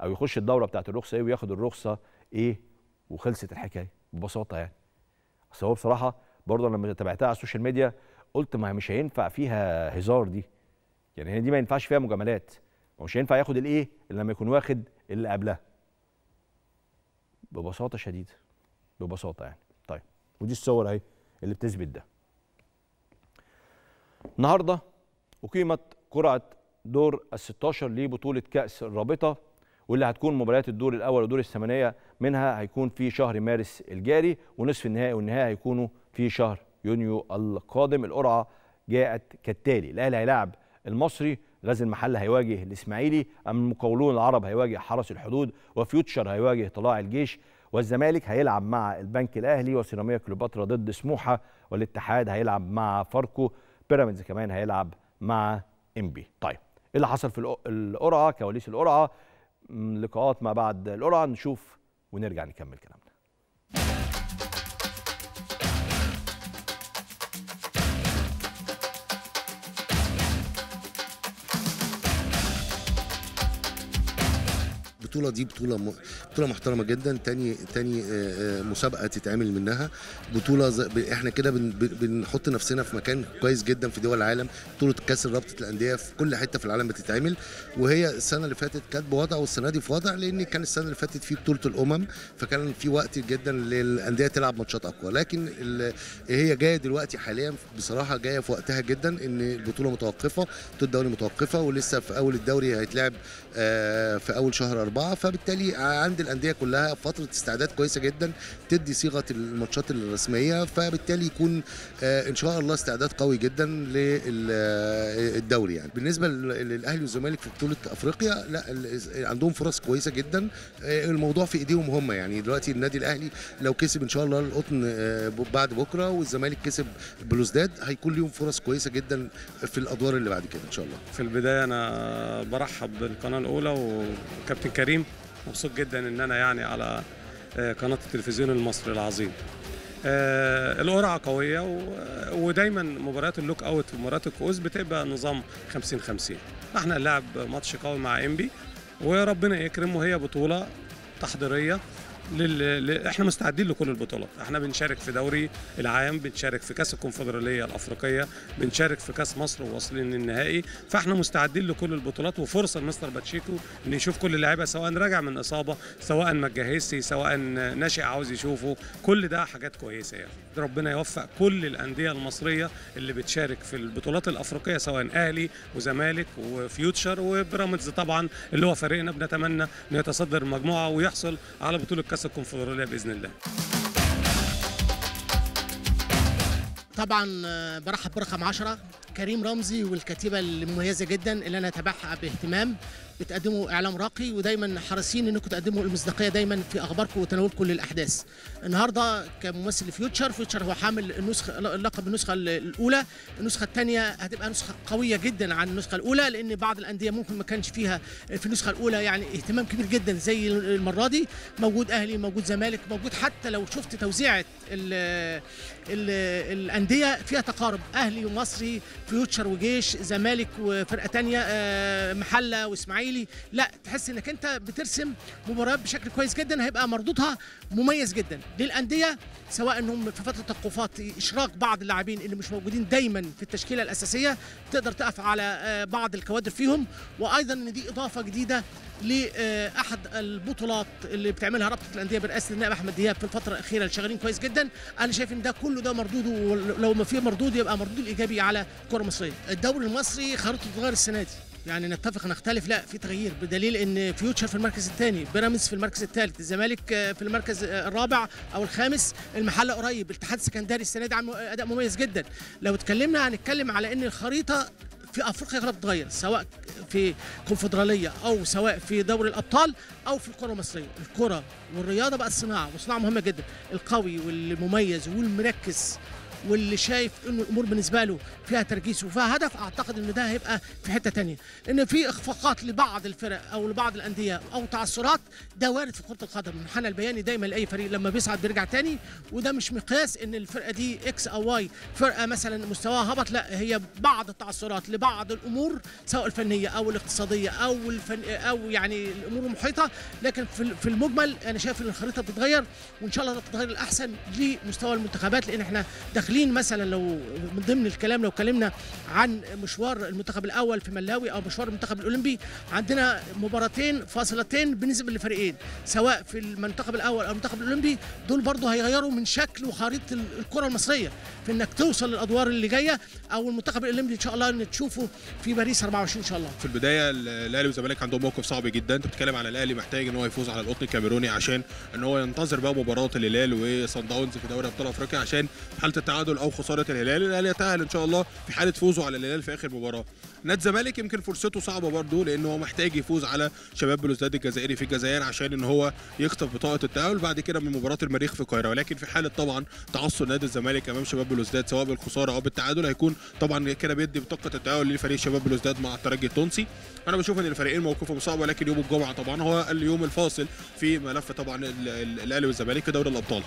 او يخش الدوره بتاعت الرخصه ايه وياخد الرخصه ايه وخلصت الحكايه ببساطه يعني اصل هو بصراحه برضه لما تابعتها على السوشيال ميديا قلت ما مش هينفع فيها هزار دي يعني هي دي ما ينفعش فيها مجاملات ومش هينفع ياخد الايه اللي لما يكون واخد اللي قبلها ببساطه شديده ببساطه يعني طيب ودي الصور اهي اللي بتثبت ده النهارده اقيمت قرعه دور ال 16 لبطوله كاس الرابطه واللي هتكون مباريات الدور الاول ودور الثمانيه منها هيكون في شهر مارس الجاري ونصف النهائي والنهائي هيكونوا في شهر يونيو القادم القرعه جاءت كالتالي الاهلي هيلاعب المصري غزل المحله هيواجه الاسماعيلي ام المقاولون العرب هيواجه حرس الحدود وفيوتشر هيواجه طلاع الجيش والزمالك هيلعب مع البنك الاهلي وسيراميكا كليوباترا ضد سموحه والاتحاد هيلعب مع فاركو بيراميدز كمان هيلعب مع امبي طيب ايه اللي حصل في القرعه كواليس القرعه لقاءات ما بعد القرعه نشوف ونرجع نكمل كلامنا البطوله دي بطوله بطوله محترمه جدا تاني تاني آه، آه، مسابقه تتعمل منها بطوله زي احنا كده بن بنحط نفسنا في مكان كويس جدا في دول العالم بطوله كاس رابطه الانديه في كل حته في العالم بتتعمل وهي السنه اللي فاتت كانت بوضع والسنه دي في وضع لان كان السنه اللي فاتت في بطوله الامم فكان في وقت جدا للانديه تلعب ماتشات اقوى لكن هي جايه دلوقتي حاليا بصراحه جايه في وقتها جدا ان البطوله متوقفه الدوري متوقفه ولسه في اول الدوري هيتلعب آه، في اول شهر أربعة اربعه فبالتالي عند الانديه كلها فتره استعداد كويسه جدا تدي صيغه الماتشات الرسميه فبالتالي يكون آه، ان شاء الله استعداد قوي جدا للدوري آه، يعني بالنسبه للاهلي والزمالك في بطوله افريقيا لا عندهم فرص كويسه جدا آه، الموضوع في ايديهم هم يعني دلوقتي النادي الاهلي لو كسب ان شاء الله القطن بعد بكره والزمالك كسب بلوزداد هيكون ليهم فرص كويسه جدا في الادوار اللي بعد كده ان شاء الله في البدايه انا برحب بالقناه الاولى وكابتن كريم الكريم مبسوط جدا ان انا يعني على آه، قناه التلفزيون المصري العظيم آه، القرعه قويه آه، ودايما مباريات اللوك اوت ومباريات الكؤوس بتبقى نظام 50 50 احنا نلعب ماتش قوي مع انبي وربنا يكرم وهي بطوله تحضيريه لل... احنا مستعدين لكل البطولات احنا بنشارك في دوري العام بنشارك في كاس الكونفدراليه الافريقيه بنشارك في كاس مصر وواصلين للنهائي فاحنا مستعدين لكل البطولات وفرصه لمستر باتشيكو ان يشوف كل اللاعيبه سواء راجع من اصابه سواء ما اتجهزش سواء ناشئ عاوز يشوفه كل ده حاجات كويسه يعني ربنا يوفق كل الانديه المصريه اللي بتشارك في البطولات الافريقيه سواء اهلي وزمالك وفيوتشر وبيراميدز طبعا اللي هو فريقنا بنتمنى انه يتصدر المجموعه ويحصل على بطوله كاس الكونفدراليه باذن الله طبعا آه، برحب برقم 10 كريم رمزي والكتيبه المميزه جدا اللي انا اتابعها باهتمام بتقدموا اعلام راقي ودايما حريصين انكم تقدموا المصداقيه دايما في اخباركم وتناولكم للاحداث. النهارده كممثل فيوتشر، فيوتشر هو حامل النسخه لقب النسخه الاولى، النسخه الثانيه هتبقى نسخه قويه جدا عن النسخه الاولى لان بعض الانديه ممكن ما كانش فيها في النسخه الاولى يعني اهتمام كبير جدا زي المره دي، موجود اهلي، موجود زمالك، موجود حتى لو شفت توزيعه الـ الـ الانديه فيها تقارب اهلي ومصري فيوتشر وجيش زمالك وفرقه ثانيه آه، محله واسماعيل الاسماعيلي لا تحس انك انت بترسم مباريات بشكل كويس جدا هيبقى مردودها مميز جدا للانديه سواء انهم في فتره التوقفات اشراك بعض اللاعبين اللي مش موجودين دايما في التشكيله الاساسيه تقدر تقف على آه، بعض الكوادر فيهم وايضا ان دي اضافه جديده لاحد البطولات اللي بتعملها رابطه الانديه برئاسه النائب احمد دياب في الفتره الاخيره شغالين كويس جدا انا شايف ان ده كله ده مردوده ولو ما فيه مردود يبقى مردود ايجابي على الكره المصريه الدوري المصري خريطته غير السنه دي يعني نتفق نختلف لا في تغيير بدليل ان فيوتشر في المركز الثاني بيراميدز في المركز الثالث الزمالك آه، في المركز آه، الرابع او الخامس المحله قريب الاتحاد السكندري السنه دي اداء مميز جدا لو اتكلمنا هنتكلم على ان الخريطه في افريقيا غلط تغير سواء في كونفدراليه او سواء في دوري الابطال او في الكره المصريه الكره والرياضه بقى صناعه وصناعه مهمه جدا القوي والمميز والمركز واللي شايف انه الامور بالنسبه له فيها تركيز وفيها هدف اعتقد ان ده هيبقى في حته ثانيه ان في اخفاقات لبعض الفرق او لبعض الانديه او تعثرات ده وارد في كره القدم المنحنى البياني دايما لاي فريق لما بيصعد بيرجع ثاني وده مش مقياس ان الفرقه دي اكس او واي فرقه مثلا مستواها هبط لا هي بعض التعثرات لبعض الامور سواء الفنيه او الاقتصاديه او الفن او يعني الامور المحيطه لكن في المجمل انا شايف ان الخريطه بتتغير وان شاء الله تتغير الاحسن لمستوى المنتخبات لان احنا داخلين داخلين مثلا لو من ضمن الكلام لو اتكلمنا عن مشوار المنتخب الاول في ملاوي او مشوار المنتخب الاولمبي عندنا مباراتين فاصلتين بالنسبه للفريقين سواء في المنتخب الاول او المنتخب الاولمبي دول برضه هيغيروا من شكل وخريطه الكره المصريه في انك توصل للادوار اللي جايه او المنتخب الاولمبي ان شاء الله نشوفه في باريس 24 ان شاء الله في البدايه الاهلي والزمالك عندهم موقف صعب جدا انت بتتكلم على الاهلي محتاج ان هو يفوز على القطن الكاميروني عشان ان هو ينتظر بقى مباراه الهلال وصن داونز في دوري ابطال افريقيا عشان حاله التعادل التعادل او خساره الهلال الاهلي يتاهل ان شاء الله في حاله فوزه على الهلال في اخر مباراه نادي الزمالك يمكن فرصته صعبه برضه لان هو محتاج يفوز على شباب بلوزداد الجزائري في الجزائر عشان ان هو يخطف بطاقه التاهل بعد كده من مباراه المريخ في القاهره ولكن في حاله طبعا تعثر نادي الزمالك امام شباب بلوزداد سواء بالخساره او بالتعادل هيكون طبعا كده بيدي بطاقه التاهل لفريق شباب بلوزداد مع الترجي التونسي انا بشوف ان الفريقين موقفهم صعب ولكن يوم الجمعه طبعا هو اليوم الفاصل في ملف طبعا الاهلي والزمالك في دوري الابطال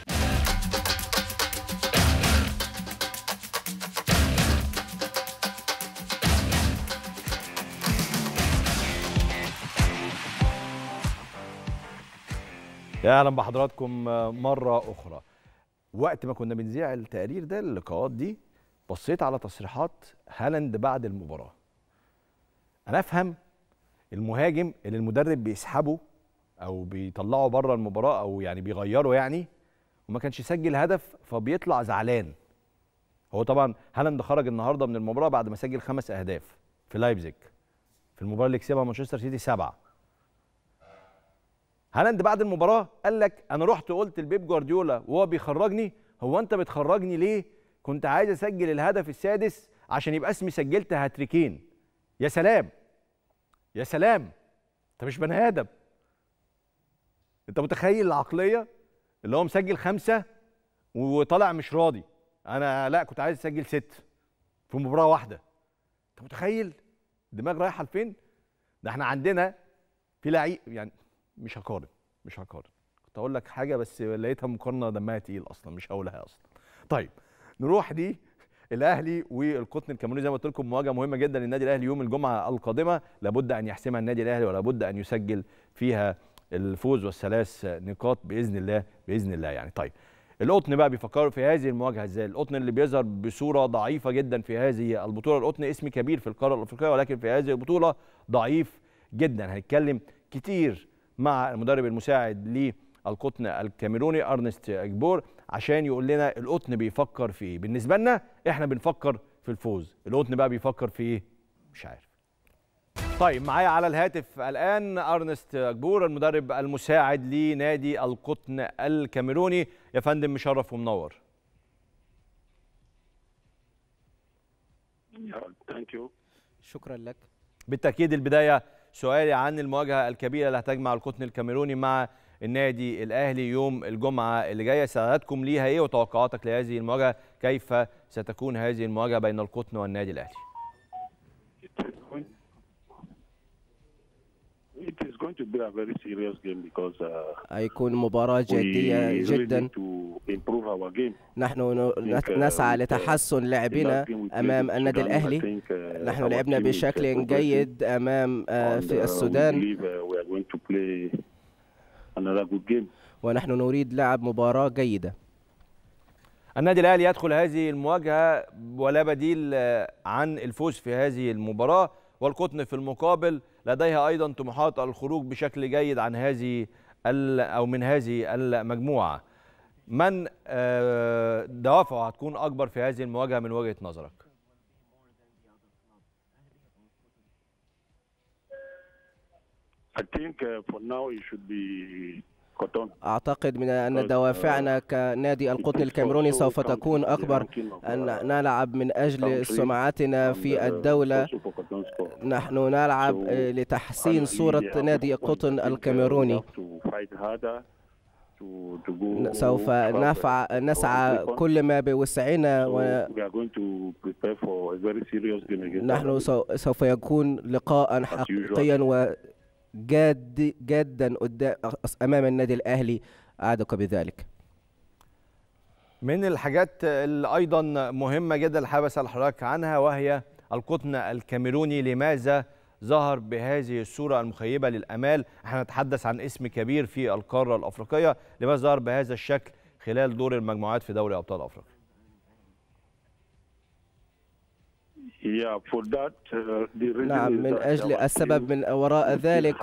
يا اهلا بحضراتكم آه، مره اخرى وقت ما كنا بنذيع التقرير ده اللقاءات دي بصيت على تصريحات هالاند بعد المباراه انا افهم المهاجم اللي المدرب بيسحبه او بيطلعه بره المباراه او يعني بيغيره يعني وما كانش يسجل هدف فبيطلع زعلان هو طبعا هالاند خرج النهارده من المباراه بعد ما سجل خمس اهداف في لايبزيج في المباراه اللي كسبها مانشستر سيتي سبعه هالاند بعد المباراه قال لك انا رحت قلت لبيب جوارديولا وهو بيخرجني هو انت بتخرجني ليه كنت عايز اسجل الهدف السادس عشان يبقى اسمي سجلت هاتريكين يا سلام يا سلام انت مش بني ادم انت متخيل العقليه اللي هو مسجل خمسه وطالع مش راضي انا لا كنت عايز اسجل ست في مباراه واحده انت متخيل الدماغ رايحه لفين ده احنا عندنا في لعيب يعني مش هقارن مش هقارن كنت اقول لك حاجه بس لقيتها مقارنه دمها تقيل اصلا مش هقولها اصلا طيب نروح دي الاهلي والقطن الكاميروني زي ما قلت لكم مواجهه مهمه جدا للنادي الاهلي يوم الجمعه القادمه لابد ان يحسمها النادي الاهلي ولابد ان يسجل فيها الفوز والثلاث نقاط باذن الله باذن الله يعني طيب القطن بقى بيفكروا في هذه المواجهه ازاي القطن اللي بيظهر بصوره ضعيفه جدا في هذه البطوله القطن اسم كبير في القاره الافريقيه ولكن في هذه البطوله ضعيف جدا هنتكلم كتير مع المدرب المساعد للقطن الكاميروني ارنست اجبور عشان يقول لنا القطن بيفكر في ايه بالنسبه لنا احنا بنفكر في الفوز القطن بقى بيفكر في ايه مش عارف طيب معايا على الهاتف الان ارنست اجبور المدرب المساعد لنادي القطن الكاميروني يا فندم مشرف ومنور شكرا لك بالتاكيد البدايه سؤالي عن المواجهه الكبيره اللي هتجمع القطن الكاميروني مع النادي الاهلي يوم الجمعه اللي جايه سعادتكم ليها ايه وتوقعاتك لهذه المواجهه كيف ستكون هذه المواجهه بين القطن والنادي الاهلي It is going to be a very serious game because uh, هيكون مباراة جدية جدا. نحن uh, نسعى uh, لتحسن لعبنا أمام النادي الأهلي. Uh, نحن لعبنا بشكل جيد أمام في السودان. ونحن نريد لعب مباراة جيدة. النادي الاهلي يدخل هذه المواجهه ولا بديل آه, عن الفوز في هذه المباراه والقطن في المقابل لديها أيضا طموحات الخروج بشكل جيد عن هذه أو من هذه المجموعة من آه، دوافعه هتكون أكبر في هذه المواجهة من وجهة نظرك؟ I think uh, for now it should be أعتقد من أن دوافعنا آه، كنادي القطن الكاميروني سوف تكون أكبر أن نلعب من أجل سمعتنا في الدولة نحن نلعب آه، لتحسين صورة نادي القطن الكاميروني سوف نفع نسعى كل ما بوسعنا و... نحن سوف يكون لقاء حقيقيا و جاد جدا قدام امام النادي الاهلي اعدك بذلك من الحاجات اللي ايضا مهمه جدا اللي حابب اسال حضرتك عنها وهي القطن الكاميروني لماذا ظهر بهذه الصوره المخيبه للامال احنا نتحدث عن اسم كبير في القاره الافريقيه لماذا ظهر بهذا الشكل خلال دور المجموعات في دوري ابطال افريقيا Yeah, for that, uh, the reason نعم من أجل السبب من وراء ذلك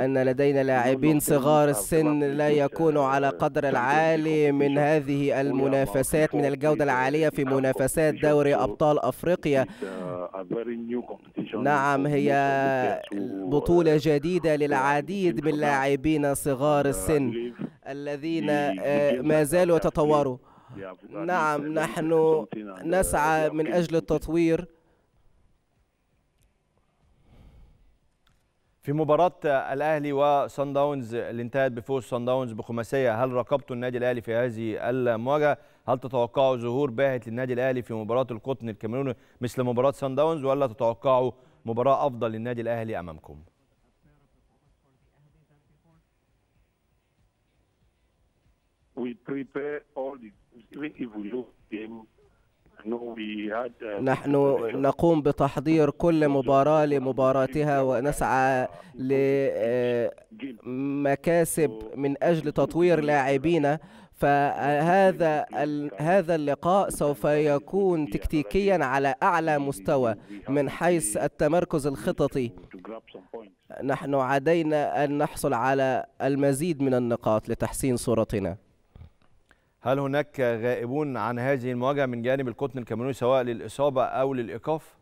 أن لدينا لاعبين صغار السن لا يكونوا على قدر العالي من هذه المنافسات من الجودة العالية في منافسات دوري أبطال أفريقيا uh, نعم هي بطولة uh, جديدة للعديد من لاعبين صغار uh, السن الذين آه، ما زالوا يتطوروا نعم نحن نسعى من أجل التطوير في مباراة الأهلي وصن داونز اللي انتهت بفوز صن داونز بخماسية هل راقبتوا النادي الأهلي في هذه المواجهة؟ هل تتوقعوا ظهور باهت للنادي الأهلي في مباراة القطن الكاميروني مثل مباراة صن داونز ولا تتوقعوا مباراة أفضل للنادي الأهلي أمامكم؟ We prepare all the نحن نقوم بتحضير كل مباراة لمباراتها ونسعى لمكاسب آه، من أجل تطوير لاعبينا فهذا هذا اللقاء سوف يكون تكتيكيا على أعلى مستوى من حيث التمركز الخططي نحن عدينا أن نحصل على المزيد من النقاط لتحسين صورتنا هل هناك غائبون عن هذه المواجهة من جانب القطن الكاميروني سواء للإصابة أو للإيقاف؟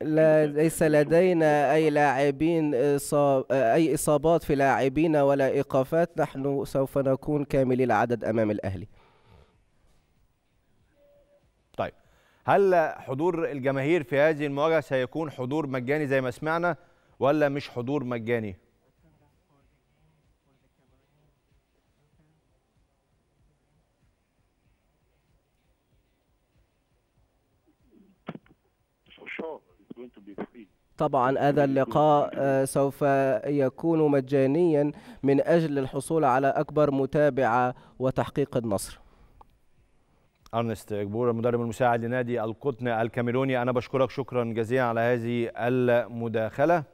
لا ليس لدينا أي لاعبين إصاب أي إصابات في لاعبين ولا إيقافات نحن سوف نكون كاملي العدد أمام الأهلي طيب هل حضور الجماهير في هذه المواجهة سيكون حضور مجاني زي ما سمعنا ولا مش حضور مجاني طبعا هذا اللقاء آه، سوف يكون مجانيا من أجل الحصول على أكبر متابعة وتحقيق النصر أرنست جبور المدرب المساعد لنادي القطن الكاميروني أنا بشكرك شكرا جزيلا على هذه المداخلة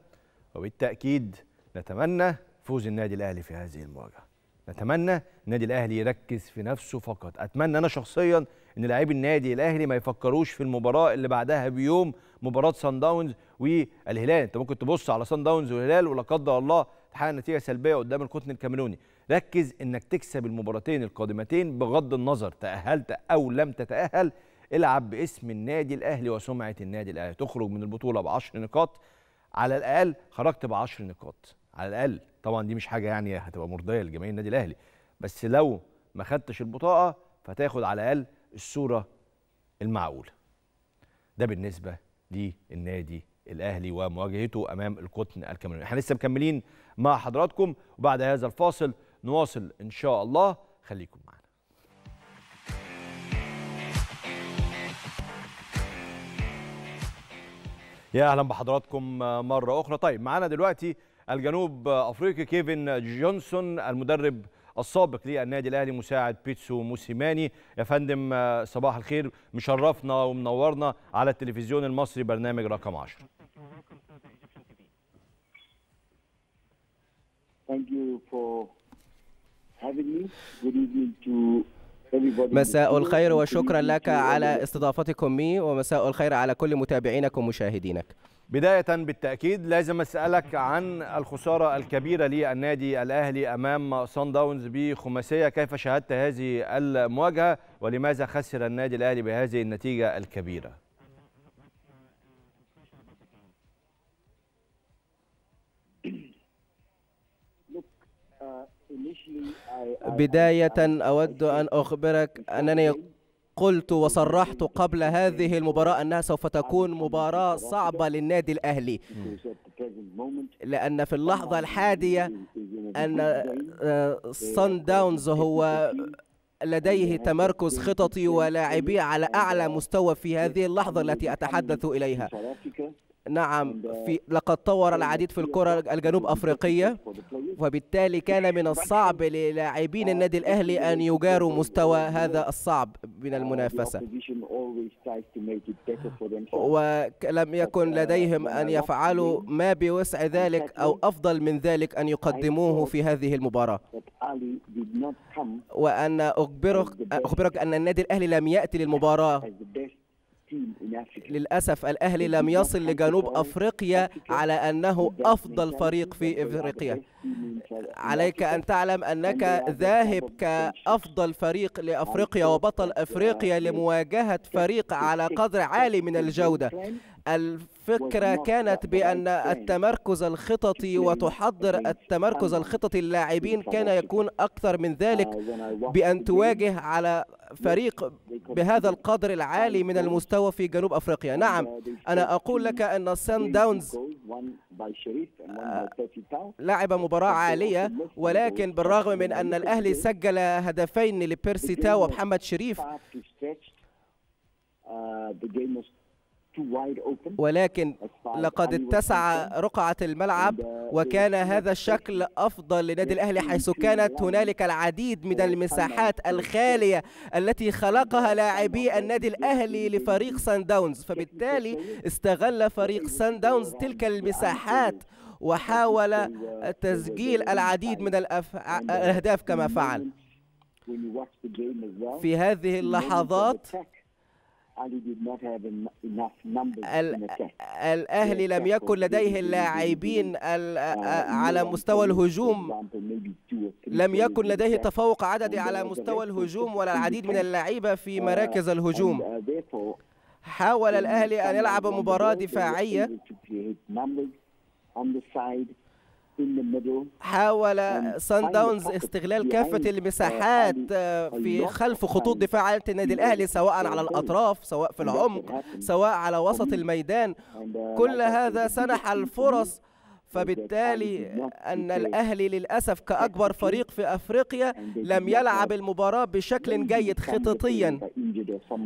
وبالتاكيد نتمنى فوز النادي الاهلي في هذه المواجهه نتمنى النادي الاهلي يركز في نفسه فقط اتمنى انا شخصيا ان لاعبي النادي الاهلي ما يفكروش في المباراه اللي بعدها بيوم مباراه سان داونز والهلال انت ممكن تبص على سان داونز والهلال ولا قدر الله تحقق نتيجه سلبيه قدام القطن الكاميروني ركز انك تكسب المباراتين القادمتين بغض النظر تاهلت او لم تتاهل العب باسم النادي الاهلي وسمعه النادي الاهلي تخرج من البطوله ب 10 نقاط على الاقل خرجت ب 10 نقاط على الاقل طبعا دي مش حاجه يعني هتبقى مرضيه لجماهير النادي الاهلي بس لو ما خدتش البطاقه فتاخد على الاقل الصوره المعقوله ده بالنسبه للنادي الاهلي ومواجهته امام القطن الكاميروني احنا لسه مكملين مع حضراتكم وبعد هذا الفاصل نواصل ان شاء الله خليكم معنا يا اهلا بحضراتكم مره اخرى طيب معانا دلوقتي الجنوب افريقي كيفن جونسون المدرب السابق للنادي الاهلي مساعد بيتسو موسيماني يا فندم صباح الخير مشرفنا ومنورنا على التلفزيون المصري برنامج رقم 10 Thank you for having me. Good evening to مساء الخير وشكرا لك على استضافتكم مي ومساء الخير على كل متابعينك ومشاهدينك بداية بالتأكيد لازم أسألك عن الخسارة الكبيرة للنادي الأهلي أمام صن داونز بخماسية كيف شاهدت هذه المواجهة ولماذا خسر النادي الأهلي بهذه النتيجة الكبيرة؟ بداية أود أن أخبرك أنني قلت وصرحت قبل هذه المباراة أنها سوف تكون مباراة صعبة للنادي الأهلي لأن في اللحظة الحادية أن صن آه، داونز هو لديه تمركز خططي ولاعبي على أعلى مستوى في هذه اللحظة التي أتحدث إليها نعم في لقد طور العديد في الكرة الجنوب أفريقية وبالتالي كان من الصعب للاعبين النادي الأهلي أن يجاروا مستوى هذا الصعب من المنافسة ولم يكن لديهم أن يفعلوا ما بوسع ذلك أو أفضل من ذلك أن يقدموه في هذه المباراة وأن أخبرك, أخبرك أن النادي الأهلي لم يأتي للمباراة للأسف الأهلي لم يصل لجنوب أفريقيا على أنه أفضل فريق في إفريقيا عليك أن تعلم أنك ذاهب كأفضل فريق لأفريقيا وبطل أفريقيا لمواجهة فريق على قدر عالي من الجودة الفكرة كانت بأن التمركز الخططي وتحضر التمركز الخططي اللاعبين كان يكون أكثر من ذلك آه، بأن تواجه على فريق بهذا القدر العالي من المستوى في جنوب أفريقيا نعم uh, أنا أقول لك أن سان آه، داونز لعب مباراة عالية ولكن بالرغم من أن الأهلي سجل هدفين لبيرسي تاو ومحمد شريف ولكن لقد اتسع رقعة الملعب uh, وكان هذا الشكل أفضل لنادي الأهلي حيث كانت هنالك العديد من المساحات الخالية التي خلقها لاعبي النادي الأهلي لفريق سان داونز فبالتالي استغل فريق سان داونز تلك المساحات وحاول uh, تسجيل العديد من الأهداف كما فعل في هذه اللحظات الاهلي آه، لم يكن لديه اللاعبين على مستوى الهجوم لم يكن لديه تفوق عددي على مستوى الهجوم ولا العديد من اللعيبه في uh, مراكز uh, الهجوم حاول الاهلي ان يلعب مباراه دفاعيه حاول سان داونز استغلال كافة المساحات آه، في خلف خطوط دفاع النادي الأهلي سواء على الأطراف سواء في العمق سواء على وسط الميدان uh, كل هذا سنح الفرص فبالتالي أن الأهلي للأسف كأكبر فريق في أفريقيا لم يلعب المباراة بشكل جيد خططيا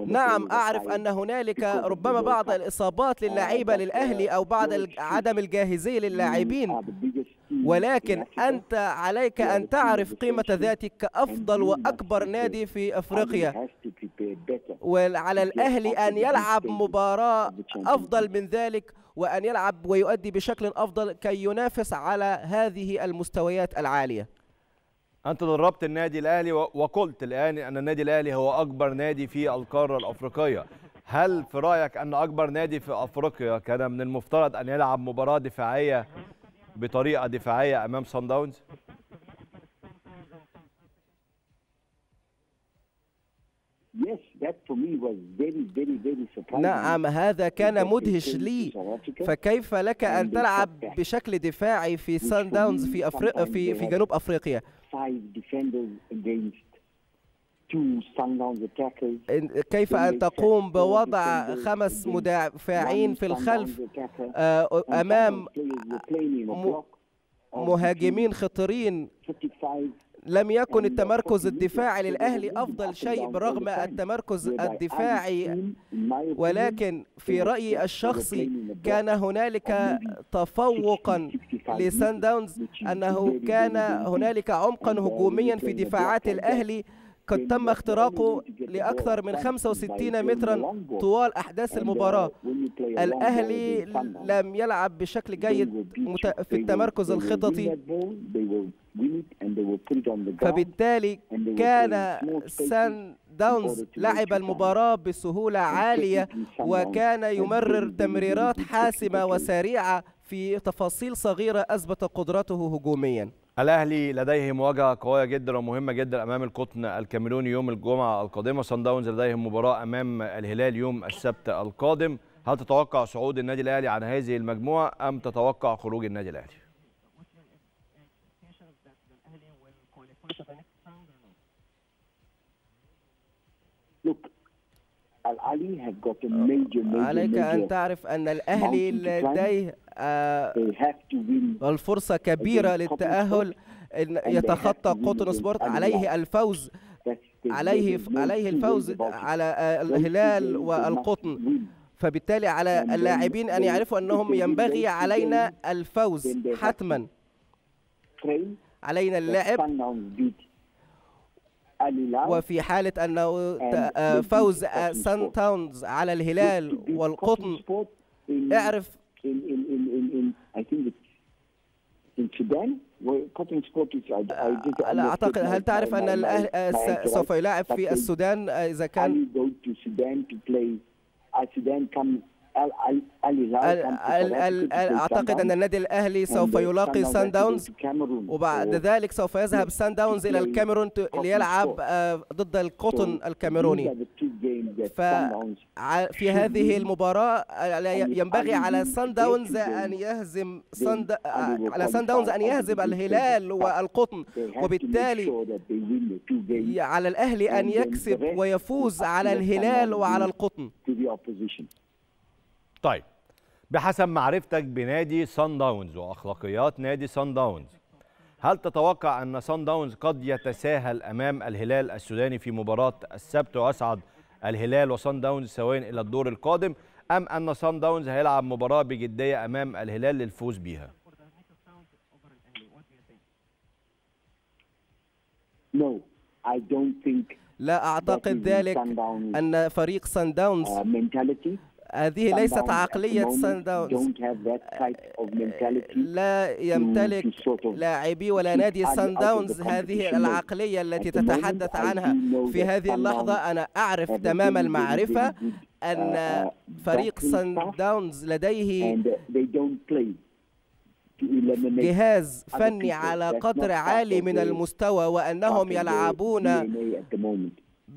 نعم أعرف أن هنالك ربما بعض الإصابات للاعيبة uh, للأهلي أو بعض عدم الجاهزية للاعبين ولكن أنت عليك أن تعرف قيمة ذاتك كأفضل وأكبر نادي في أفريقيا وعلى الأهلي أن يلعب مباراة أفضل من ذلك وأن يلعب ويؤدي بشكل أفضل كي ينافس على هذه المستويات العالية أنت دربت النادي الأهلي وقلت الآن أن النادي الأهلي هو أكبر نادي في القارة الأفريقية هل في رأيك أن أكبر نادي في أفريقيا كان من المفترض أن يلعب مباراة دفاعية بطريقه دفاعيه امام سان داونز نعم هذا كان مدهش لي فكيف لك ان تلعب بشكل دفاعي في سان داونز في أفريق في في جنوب افريقيا كيف أن تقوم بوضع خمس مدافعين في الخلف آه، أمام مهاجمين خطرين لم يكن التمركز الدفاعي للأهلي أفضل شيء برغم التمركز الدفاعي ولكن في رأيي الشخصي كان هنالك تفوقا لسان داونز أنه كان هنالك عمقا uh, هجوميا في دفاعات الأهلي قد تم اختراقه لأكثر من 65 مترا طوال أحداث المباراة الأهلي لم يلعب بشكل جيد في التمركز الخططي فبالتالي كان سان داونز لعب المباراة بسهولة عالية وكان يمرر تمريرات حاسمة وسريعة في تفاصيل صغيرة أثبت قدرته هجومياً الاهلي لديه مواجهه قويه جدا ومهمه جدا امام القطن الكاميروني يوم الجمعه القادمه صن داونز لديهم مباراه امام الهلال يوم السبت القادم هل تتوقع صعود النادي الاهلي عن هذه المجموعه ام تتوقع خروج النادي الاهلي الاهلي آه، عليك ان تعرف ان الاهلي لديه آه، الفرصه كبيره للتاهل ان يتخطى قطن سبورت عليه الفوز عليه عليه الفوز على الهلال والقطن فبالتالي على اللاعبين ان يعرفوا انهم ينبغي علينا الفوز حتما علينا اللعب وفي حالة أنه آه، فوز سان آه، تاونز على الهلال والقطن اعرف لا أعتقد هل تعرف أن الأهل آه، سوف يلاعب في السودان إذا كان اعتقد ان النادي الاهلي سوف يلاقي سان داونز وبعد ذلك سوف يذهب سان داونز الى الكاميرون ليلعب آه، ضد القطن الكاميروني ففي هذه المباراه آه، ينبغي على سان داونز ان يهزم سان آه، على سان داونز ان يهزم الهلال والقطن وبالتالي على الاهلي ان يكسب ويفوز على الهلال وعلى القطن طيب بحسب معرفتك بنادي سان داونز واخلاقيات نادي سان داونز هل تتوقع ان سان داونز قد يتساهل امام الهلال السوداني في مباراه السبت ويصعد الهلال وسان داونز سواء الى الدور القادم ام ان سان داونز هيلعب مباراه بجديه امام الهلال للفوز بيها؟ لا اعتقد ذلك ان فريق سان داونز هذه ليست عقلية سان داونز (laughs) لا يمتلك لاعبي ولا نادي سان داونز هذه العقلية التي تتحدث عنها في هذه اللحظة أنا أعرف تمام المعرفة uh, أن uh, فريق سان داونز لديه جهاز فني على قدر عالي من المستوى وأنهم يلعبون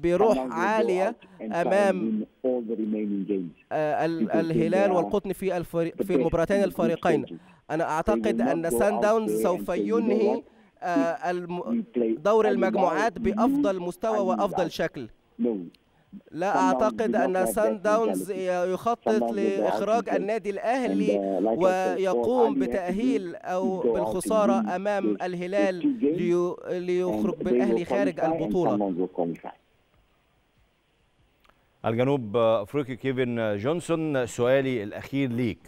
بروح عالية أمام آه، الهلال والقطن في الفريق في المباراتين الفريقين أنا أعتقد أن سان داونز سوف ينهي آه، دور المجموعات بأفضل مستوى وأفضل شكل لا اعتقد ان سان داونز يخطط لاخراج النادي الاهلي uh, ويقوم بتاهيل او بالخساره امام الهلال ليخرج بالاهلي خارج البطوله الجنوب افريقي كيفن جونسون سؤالي الاخير ليك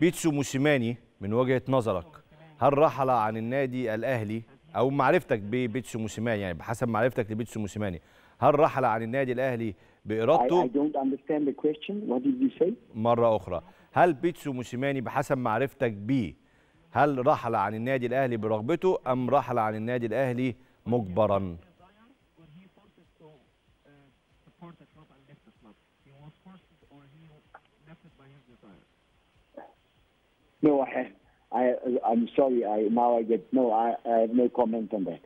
بيتسو موسيماني من وجهه نظرك هل رحل عن النادي الاهلي او معرفتك ببيتسو موسيماني يعني بحسب معرفتك لبيتسو موسيماني هل رحل عن النادي الاهلي بارادته I, don't understand the question. What did you say? مره اخرى هل بيتسو موسيماني بحسب معرفتك بيه هل رحل عن النادي الاهلي برغبته ام رحل عن النادي الاهلي مجبرا No, I, I, I'm sorry. I now I get no. I, I have no comment on that.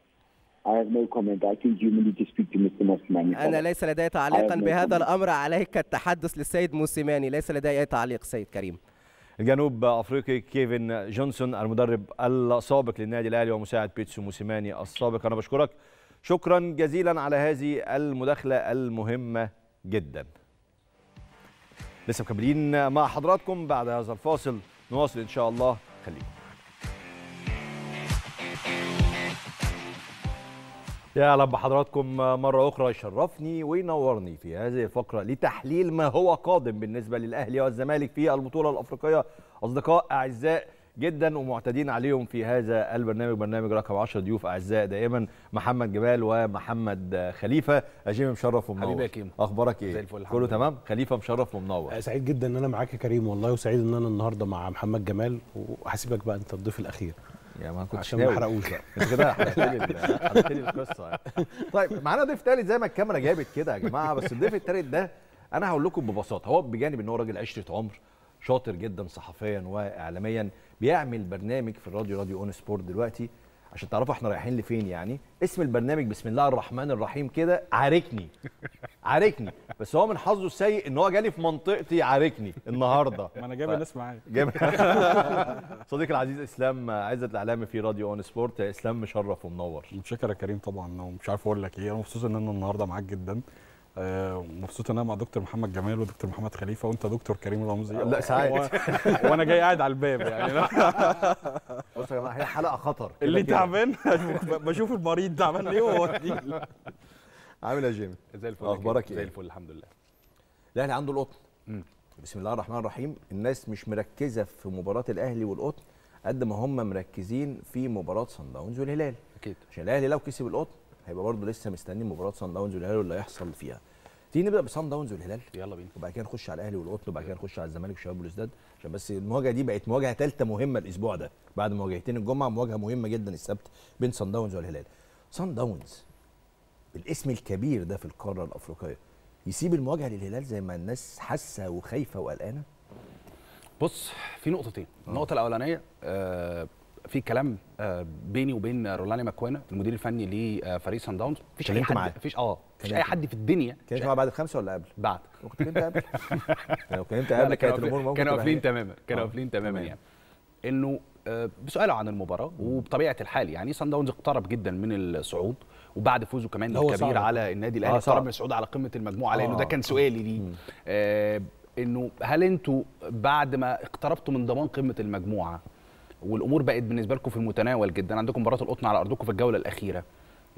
I have no comment. I think you need to speak to Mr. Musimani. أنا ليس لدي تعليقا no بهذا comment. الأمر عليك التحدث للسيد موسيماني ليس لدي أي تعليق سيد كريم الجنوب افريقي كيفن جونسون المدرب السابق للنادي الاهلي ومساعد بيتسو موسيماني السابق انا بشكرك شكرا جزيلا على هذه المداخله المهمه جدا لسه مكملين مع حضراتكم بعد هذا الفاصل نواصل ان شاء الله خليكم يا اهلا بحضراتكم مره اخرى يشرفني وينورني في هذه الفقره لتحليل ما هو قادم بالنسبه للاهلي والزمالك في البطوله الافريقيه اصدقاء اعزاء جدا ومعتدين عليهم في هذا البرنامج برنامج رقم 10 ضيوف اعزاء دائما محمد جبال ومحمد خليفه اجيم مشرف ومنور حبيبي يا كيمو اخبارك ايه كله تمام خليفه مشرف ومنور سعيد جدا ان انا معاك يا كريم والله وسعيد ان انا النهارده مع محمد جمال وهسيبك بقى انت الضيف الاخير يا ما كنتش عشان ما احرقوش بقى كده حرقت لي القصه طيب معانا ضيف ثالث زي ما الكاميرا جابت كده يا جماعه بس الضيف الثالث ده انا هقول لكم ببساطه هو بجانب ان هو راجل عشره عمر شاطر جدا صحفيا واعلاميا بيعمل برنامج في الراديو راديو اون سبورت دلوقتي عشان تعرفوا احنا رايحين لفين يعني اسم البرنامج بسم الله الرحمن الرحيم كده عاركني عاركني بس هو من حظه السيء ان هو جالي في منطقتي عاركني النهارده (laughs) ما انا جايب الناس معايا جايب (laughs) صديقي العزيز اسلام عزه الاعلام في راديو اون سبورت اسلام مشرف ومنور متشكر يا كريم طبعا ومش عارف اقول لك ايه انا مبسوط ان انا النهارده معاك جدا آه، مبسوط ان انا مع دكتور محمد جمال ودكتور محمد خليفه وانت دكتور كريم رمزي لا ساعات (laughs) وانا جاي قاعد على الباب يعني (laughs) بصوا يا جماعه هي حلقه خطر اللي تعبان (laughs) بشوف المريض تعبان ليه واوديه عامل ايه يا جيم زي الفل اخبارك ايه؟ زي الفل الحمد لله الاهلي عنده القطن بسم الله الرحمن الرحيم الناس مش مركزه في مباراه الاهلي والقطن قد ما هم مركزين في مباراه صن داونز والهلال اكيد عشان الاهلي لو كسب القطن هيبقى برضه لسه مستني مباراه صن داونز والهلال واللي هيحصل فيها تيجي نبدا بصن داونز والهلال يلا بينا وبعد كده نخش على الاهلي والقطن وبعد كده نخش على الزمالك والشباب والاسداد عشان بس المواجهه دي بقت مواجهه ثالثه مهمه الاسبوع ده بعد مواجهتين الجمعه مواجهه مهمه جدا السبت بين صن داونز والهلال صن داونز الاسم الكبير ده في القاره الافريقيه يسيب المواجهه للهلال زي ما الناس حاسه وخايفه وقلقانه بص في نقطتين النقطه الاولانيه آه في كلام آه، بيني وبين رولاني ماكوانا المدير الفني لفريق سان داونز مفيش اي حد مفيش اه مفيش اي حد في الدنيا كلمت معاه بعد الخمسه ولا قبل؟ بعد كنت قبل (laughs) لو قبل كانت الامور كانوا آه. قافلين تماما كانوا قافلين تماما يعني انه آه، بسؤاله عن المباراه وبطبيعه الحال يعني سان داونز اقترب جدا من الصعود وبعد فوزه كمان الكبير على النادي الاهلي اقترب من الصعود على قمه المجموعه لانه ده كان سؤالي ليه انه هل انتوا بعد ما اقتربتوا من ضمان قمه المجموعه والامور بقت بالنسبه لكم في المتناول جدا عندكم مباراه القطن على ارضكم في الجوله الاخيره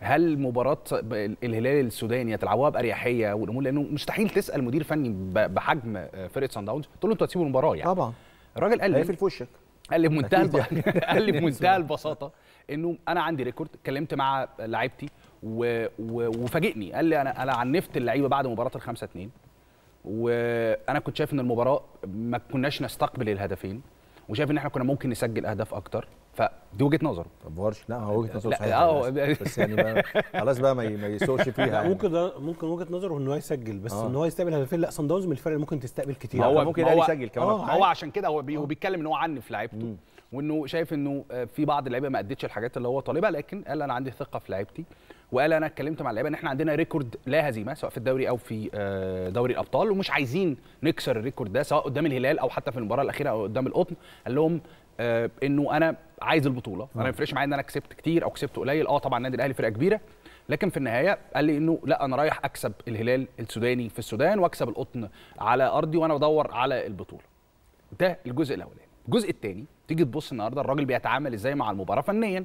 هل مباراه الهلال السوداني هتلعبوها باريحيه والامور لانه مستحيل تسال مدير فني بحجم فرقه سان داونز تقول له انتوا هتسيبوا المباراه يعني طبعا الراجل قال لي في وشك قال لي بمنتهى يعني. (laughs) قال لي (laughs) بمنتهى البساطه انه انا عندي ريكورد اتكلمت مع لعيبتي و... و... وفاجئني قال لي انا انا عنفت اللعيبه بعد مباراه الخمسة 5 2 وانا كنت شايف ان المباراه ما كناش نستقبل الهدفين وشايف ان احنا كنا ممكن نسجل اهداف اكتر فدي وجهه نظره طب ورش لا هو وجهه نظره لا آه،, اه بس يعني بقى خلاص بقى ما يسوقش فيها يعني. ممكن ده ممكن وجهه نظره ان هو يسجل بس آه. ان هو يستقبل هدفين لا سان داونز من الفرق اللي ممكن تستقبل كتير هو ممكن هو يسجل كمان آه هو عشان كده هو, بي آه. بيتكلم ان هو عنف لعيبته وانه شايف انه آه، في بعض اللعيبه ما ادتش الحاجات اللي هو طالبها لكن قال انا عندي ثقه في لعيبتي وقال انا اتكلمت مع اللعيبه ان احنا عندنا ريكورد لا هزيمه سواء في الدوري او في آه، دوري الابطال ومش عايزين نكسر الريكورد ده سواء قدام الهلال او حتى في المباراه الاخيره او قدام القطن قال لهم آه، انه انا عايز البطوله انا ما آه. يفرقش معايا ان انا كسبت كتير او كسبت قليل اه طبعا النادي الاهلي فرقه كبيره لكن في النهايه قال لي انه لا انا رايح اكسب الهلال السوداني في السودان واكسب القطن على ارضي وانا بدور على البطوله ده الجزء الاولاني الجزء الثاني تيجي تبص النهارده الراجل بيتعامل ازاي مع المباراه فنيا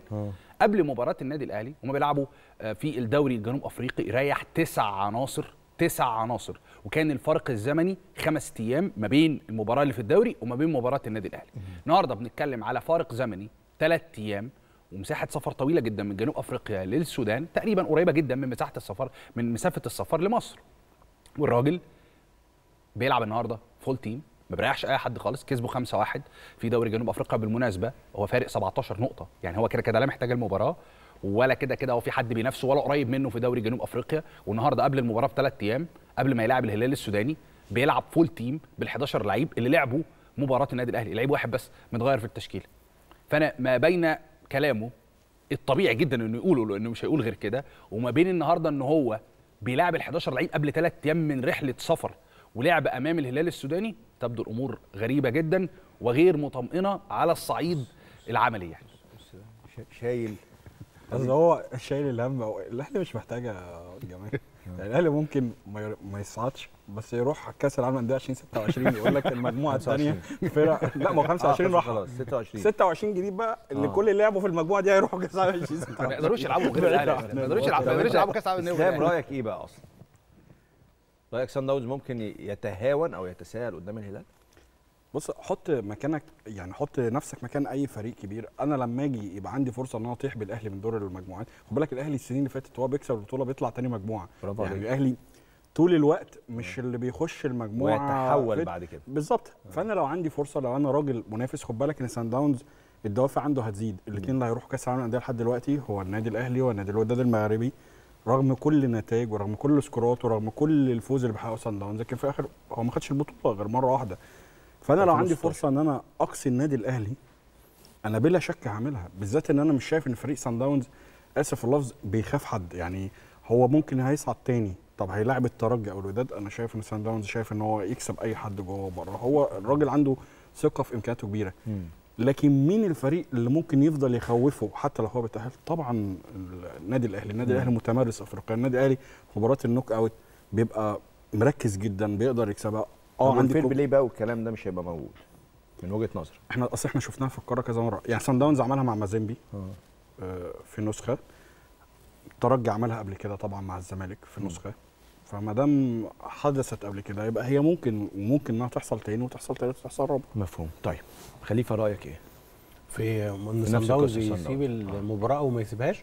قبل مباراه النادي الاهلي هما بيلعبوا آه، في الدوري الجنوب افريقي ريح تسع عناصر تسع عناصر وكان الفرق الزمني خمس ايام ما بين المباراه اللي في الدوري وما بين مباراه النادي الاهلي النهارده بنتكلم على فارق زمني ثلاث ايام ومساحه سفر طويله جدا من جنوب افريقيا للسودان تقريبا قريبه جدا من مساحه السفر من مسافه السفر لمصر والراجل بيلعب النهارده فول تيم ما بيريحش اي حد خالص كسبوا 5 1 في دوري جنوب افريقيا بالمناسبه هو فارق 17 نقطه يعني هو كده كده لا محتاج المباراه ولا كده كده هو في حد بينافسه ولا قريب منه في دوري جنوب افريقيا والنهارده قبل المباراه بثلاث ايام قبل ما يلعب الهلال السوداني بيلعب فول تيم بال11 لعيب اللي لعبوا مباراه النادي الاهلي لعيب واحد بس متغير في التشكيله فانا ما بين كلامه الطبيعي جدا انه يقوله لانه مش هيقول غير كده وما بين النهارده ان هو بيلعب ال11 لعيب قبل ثلاث ايام من رحله سفر ولعب امام الهلال السوداني تبدو الامور غريبه جدا وغير مطمئنه على الصعيد العملي يعني شايل اصل هو شايل الهم اللي احنا مش محتاجه جماهير يعني الاهلي ممكن ما يصعدش بس يروح كاس العالم للانديه 2026 يقول لك المجموعه الثانيه فرق لا ما 25 راح 26 26 جديد بقى اللي آه. كل اللي لعبوا في المجموعه دي هيروحوا كاس العالم 2026 ما يقدروش يلعبوا غير الاهلي ما يقدروش يلعبوا كاس العالم اسلام رايك ايه بقى اصلا؟ رايك سان داونز ممكن يتهاون او يتساهل قدام الهلال بص حط مكانك يعني حط نفسك مكان اي فريق كبير انا لما اجي يبقى عندي فرصه ان انا اطيح بالاهلي من دور المجموعات خد بالك الاهلي السنين اللي فاتت وهو بيكسب البطوله بيطلع تاني مجموعه يعني الاهلي طول الوقت مش اللي بيخش المجموعه ويتحول بعد كده بالظبط آه. فانا لو عندي فرصه لو انا راجل منافس خد بالك ان سان داونز الدوافع عنده هتزيد الاثنين اللي هيروحوا كاس العالم للانديه لحد دلوقتي هو النادي الاهلي والنادي الوداد المغربي رغم كل نتائجه ورغم كل السكورات ورغم كل الفوز اللي بيحققه سان داونز لكن في الاخر هو ما خدش البطوله غير مره واحده فانا لو عندي فرصه ان انا اقصي النادي الاهلي انا بلا شك هعملها بالذات ان انا مش شايف ان فريق سان داونز اسف اللفظ بيخاف حد يعني هو ممكن هيصعد تاني طب هيلاعب الترجي او الوداد انا شايف ان سان داونز شايف ان هو يكسب اي حد جوه وبره هو الراجل عنده ثقه في امكانياته كبيره لكن مين الفريق اللي ممكن يفضل يخوفه حتى لو هو بيتاهل طبعا النادي الاهلي النادي نعم. الاهلي متمرس افريقيا النادي الاهلي مباراه النوك اوت بيبقى مركز جدا بيقدر يكسبها اه عندك بلاي بقى والكلام ده مش هيبقى موجود من وجهه نظري احنا اصل احنا شفناها في الكره كذا مره يعني سان داونز عملها مع مازيمبي آه, آه، في نسخه ترجع عملها قبل كده طبعا مع الزمالك في نسخه فما دام حدثت قبل كده يبقى هي ممكن وممكن انها تحصل تاني وتحصل تالت وتحصل رابع مفهوم طيب خليفه رايك ايه؟ في ان سان داونز يسيب المباراه وما يسيبهاش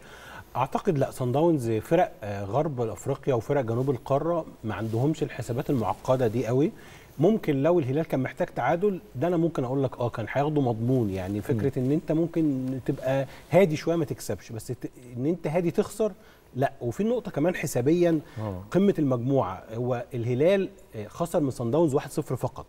اعتقد لا سان داونز فرق آه، غرب افريقيا وفرق جنوب القاره ما عندهمش الحسابات المعقده دي قوي ممكن لو الهلال كان محتاج تعادل ده انا ممكن اقول لك اه كان هياخده مضمون يعني فكره ان انت ممكن تبقى هادي شويه ما تكسبش بس ان انت هادي تخسر لا وفي نقطه كمان حسابيا آه. قمه المجموعه هو الهلال آه، خسر من سان داونز 1-0 فقط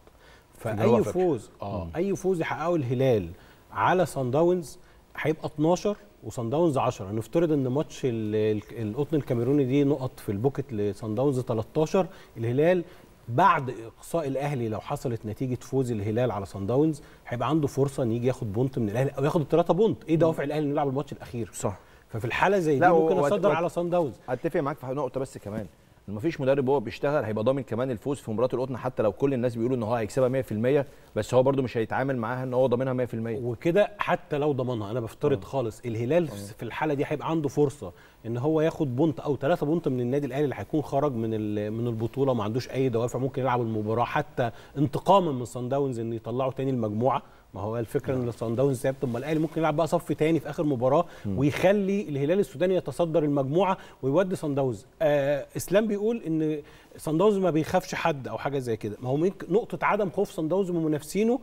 فاي فوز اه اي فوز يحققه الهلال على سان داونز هيبقى 12 وسان داونز 10 نفترض ان ماتش القطن الكاميروني دي نقط في البوكت لسان داونز 13 الهلال بعد اقصاء الاهلي لو حصلت نتيجه فوز الهلال على سان داونز هيبقى عنده فرصه ان يجي ياخد بونت من الاهلي او ياخد الثلاثه بونت ايه دوافع الاهلي انه يلعب الماتش الاخير صح ففي الحاله زي دي ممكن اصدر على سان داونز اتفق معاك في نقطه بس كمان ما فيش مدرب هو بيشتغل هيبقى ضامن كمان الفوز في مباراه القطن حتى لو كل الناس بيقولوا ان هو هيكسبها 100% بس هو برده مش هيتعامل معاها ان هو ضامنها 100% وكده حتى لو ضمنها انا بفترض أوه. خالص الهلال أوه. في الحاله دي هيبقى عنده فرصه ان هو ياخد بونت او ثلاثة بونت من النادي الاهلي اللي هيكون خرج من من البطوله ما عندوش اي دوافع ممكن يلعب المباراه حتى انتقاما من صن داونز ان يطلعوا تاني المجموعه ما هو الفكره ان سان نعم. داونز ذهب امال الاهلي ممكن يلعب بقى صف تاني في اخر مباراه م. ويخلي الهلال السوداني يتصدر المجموعه ويودي سان داونز آه اسلام بيقول ان سان داونز ما بيخافش حد او حاجه زي كده ما هو ممكن نقطه عدم خوف سان داونز من منافسينه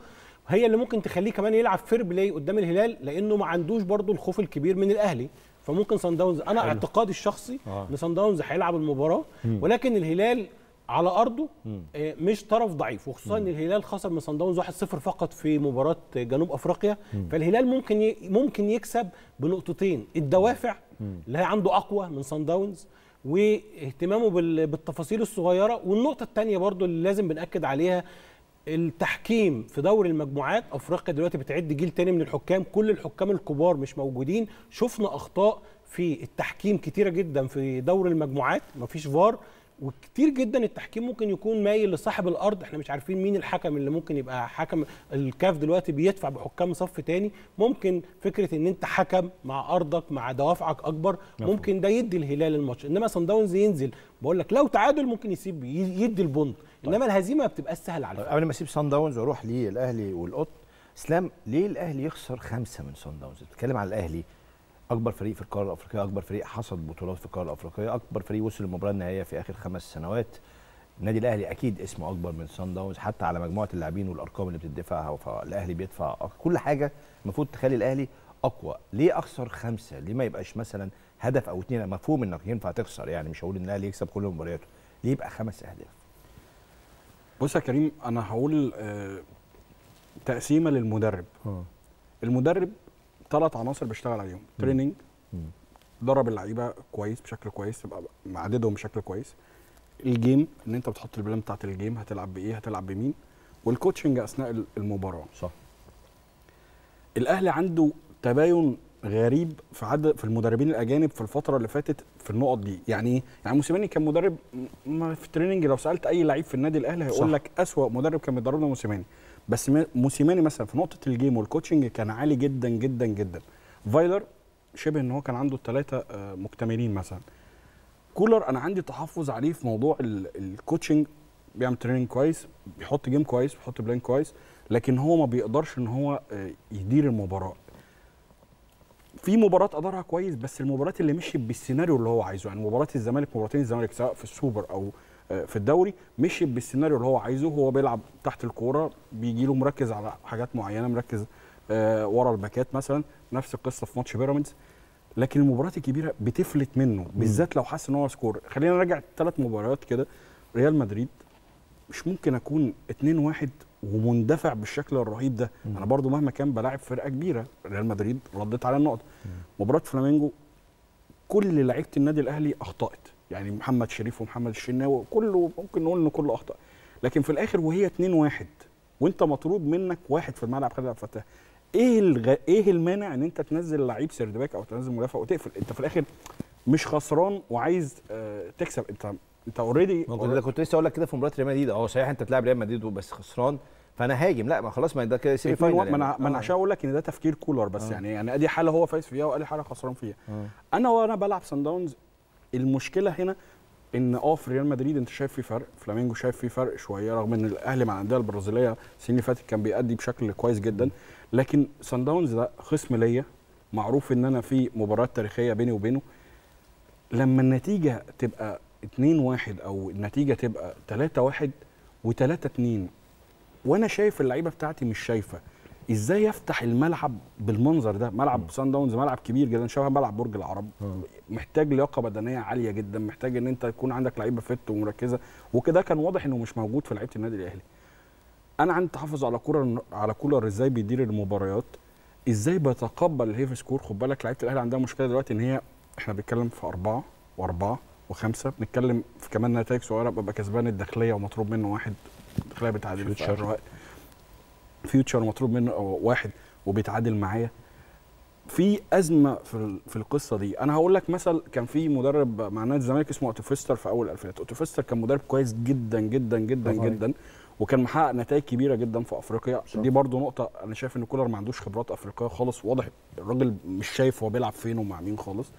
هي اللي ممكن تخليه كمان يلعب فير بلاي قدام الهلال لانه ما عندوش برضه الخوف الكبير من الاهلي فممكن سان داونز انا حلو. اعتقادي الشخصي آه. ان سان داونز هيلعب المباراه ولكن الهلال على ارضه آه، مش طرف ضعيف وخصوصا ان الهلال خسر من صن داونز 1-0 فقط في مباراه جنوب افريقيا فالهلال ممكن ممكن يكسب بنقطتين الدوافع اللي هي عنده اقوى من صن داونز واهتمامه بالتفاصيل الصغيره والنقطه الثانيه برضو اللي لازم بناكد عليها التحكيم في دور المجموعات افريقيا دلوقتي بتعد جيل تاني من الحكام كل الحكام الكبار مش موجودين شفنا اخطاء في التحكيم كتيره جدا في دور المجموعات مفيش فار وكتير جدا التحكيم ممكن يكون مايل لصاحب الارض احنا مش عارفين مين الحكم اللي ممكن يبقى حكم الكاف دلوقتي بيدفع بحكام صف تاني ممكن فكره ان انت حكم مع ارضك مع دوافعك اكبر ممكن ده يدي الهلال الماتش انما صن داونز ينزل بقول لك لو تعادل ممكن يسيب يدي البند طيب. انما الهزيمه ما بتبقاش سهله على طيب قبل ما اسيب صن داونز واروح للاهلي والقط اسلام ليه الاهلي يخسر خمسه من صن داونز بتتكلم على الاهلي اكبر فريق في القاره الافريقيه اكبر فريق حصد بطولات في القاره الافريقيه اكبر فريق وصل للمباراه النهائيه في اخر خمس سنوات النادي الاهلي اكيد اسمه اكبر من سان داونز حتى على مجموعه اللاعبين والارقام اللي بتدفعها فالاهلي بيدفع كل حاجه المفروض تخلي الاهلي اقوى ليه اخسر خمسه ليه ما يبقاش مثلا هدف او اثنين مفهوم انك ينفع تخسر يعني مش هقول ان الاهلي يكسب كل مبارياته ليه يبقى خمس اهداف بص يا كريم انا هقول آه، تقسيمه للمدرب آه. المدرب ثلاث عناصر بشتغل عليهم تريننج درب اللعيبه كويس بشكل كويس تبقى معددهم بشكل كويس الجيم ان انت بتحط البلان بتاعت الجيم هتلعب بايه هتلعب بمين والكوتشنج اثناء المباراه صح الاهلي عنده تباين غريب في عدد في المدربين الاجانب في الفتره اللي فاتت في النقط دي يعني ايه يعني موسيماني كان مدرب في التريننج لو سالت اي لعيب في النادي الاهلي هيقول لك اسوا مدرب كان بيدربنا موسيماني بس موسيماني مثلا في نقطه الجيم والكوتشنج كان عالي جدا جدا جدا فايلر شبه ان هو كان عنده الثلاثه آه، مكتملين مثلا كولر انا عندي تحفظ عليه في موضوع الكوتشنج بيعمل تريننج كويس بيحط جيم كويس بيحط بلان كويس لكن هو ما بيقدرش ان هو آه، يدير المباراه في مباراه ادارها كويس بس المباريات اللي مشيت بالسيناريو اللي هو عايزه يعني مباراه الزمالك مباراتين الزمالك سواء في السوبر او في الدوري مشي بالسيناريو اللي هو عايزه هو بيلعب تحت الكوره بيجي له مركز على حاجات معينه مركز آه، ورا الباكات مثلا نفس القصه في ماتش بيراميدز لكن المباريات الكبيره بتفلت منه بالذات لو حاسس ان هو سكور خلينا نراجع ثلاث مباريات كده ريال مدريد مش ممكن اكون 2 1 ومندفع بالشكل الرهيب ده مم. انا برضو مهما كان بلاعب فرقه كبيره ريال مدريد ردت على النقط مباراه فلامينجو كل لعيبه النادي الاهلي اخطات يعني محمد شريف ومحمد الشناوي كله ممكن نقول ان كله اخطا لكن في الاخر وهي 2 1 وانت مطلوب منك واحد في الملعب خالد عبد الفتاح ايه الغ... ايه المانع ان انت تنزل لعيب سيرد باك او تنزل مدافع وتقفل انت في الاخر مش خسران وعايز آه تكسب انت انت اوريدي انا كنت لسه اقول لك كده في مباراه ريال مدريد اه صحيح انت تلعب ريال مدريد بس خسران فانا هاجم لا ما خلاص ما ده كده سيمي فاينل يعني. ما انا آه. عشان اقول لك ان ده تفكير كولر بس آه. يعني يعني ادي حاله هو فايز فيها وادي حاله خسران فيها آه. انا وانا بلعب سان داونز المشكله هنا ان اه في ريال مدريد انت شايف في فرق فلامينجو شايف في فرق شويه رغم ان الاهلي مع الانديه البرازيليه السنين اللي فاتت كان بيأدي بشكل كويس جدا لكن سان داونز ده خصم ليا معروف ان انا في مباريات تاريخيه بيني وبينه لما النتيجه تبقى 2-1 او النتيجه تبقى 3-1 و3-2 وانا شايف اللعيبه بتاعتي مش شايفه ازاي يفتح الملعب بالمنظر ده ملعب سان داونز ملعب كبير جدا شبه ملعب برج العرب محتاج لياقه بدنيه عاليه جدا محتاج ان انت يكون عندك لعيبه فت ومركزه وكده كان واضح انه مش موجود في لعيبه النادي الاهلي انا عندي تحفظ على كولر على كولر ازاي بيدير المباريات ازاي بيتقبل الهيف سكور خد بالك لعيبه الاهلي عندها مشكله دلوقتي ان هي احنا بنتكلم في اربعه واربعه وخمسه بنتكلم في كمان نتائج صغيره ببقى كسبان الداخليه ومطلوب منه واحد الداخليه بتعادل في الوقت فيوتشر مطلوب منه واحد وبيتعادل معايا في ازمه في في القصه دي انا هقول لك مثل كان في مدرب مع نادي الزمالك اسمه اوتوفيستر في اول الالفينات اوتوفيستر كان مدرب كويس جدا جدا جدا طبعاً. جدا وكان محقق نتائج كبيره جدا في افريقيا صح. دي برضو نقطه انا شايف ان كولر ما عندوش خبرات افريقيه خالص واضح الراجل مش شايف هو بيلعب فين ومع مين خالص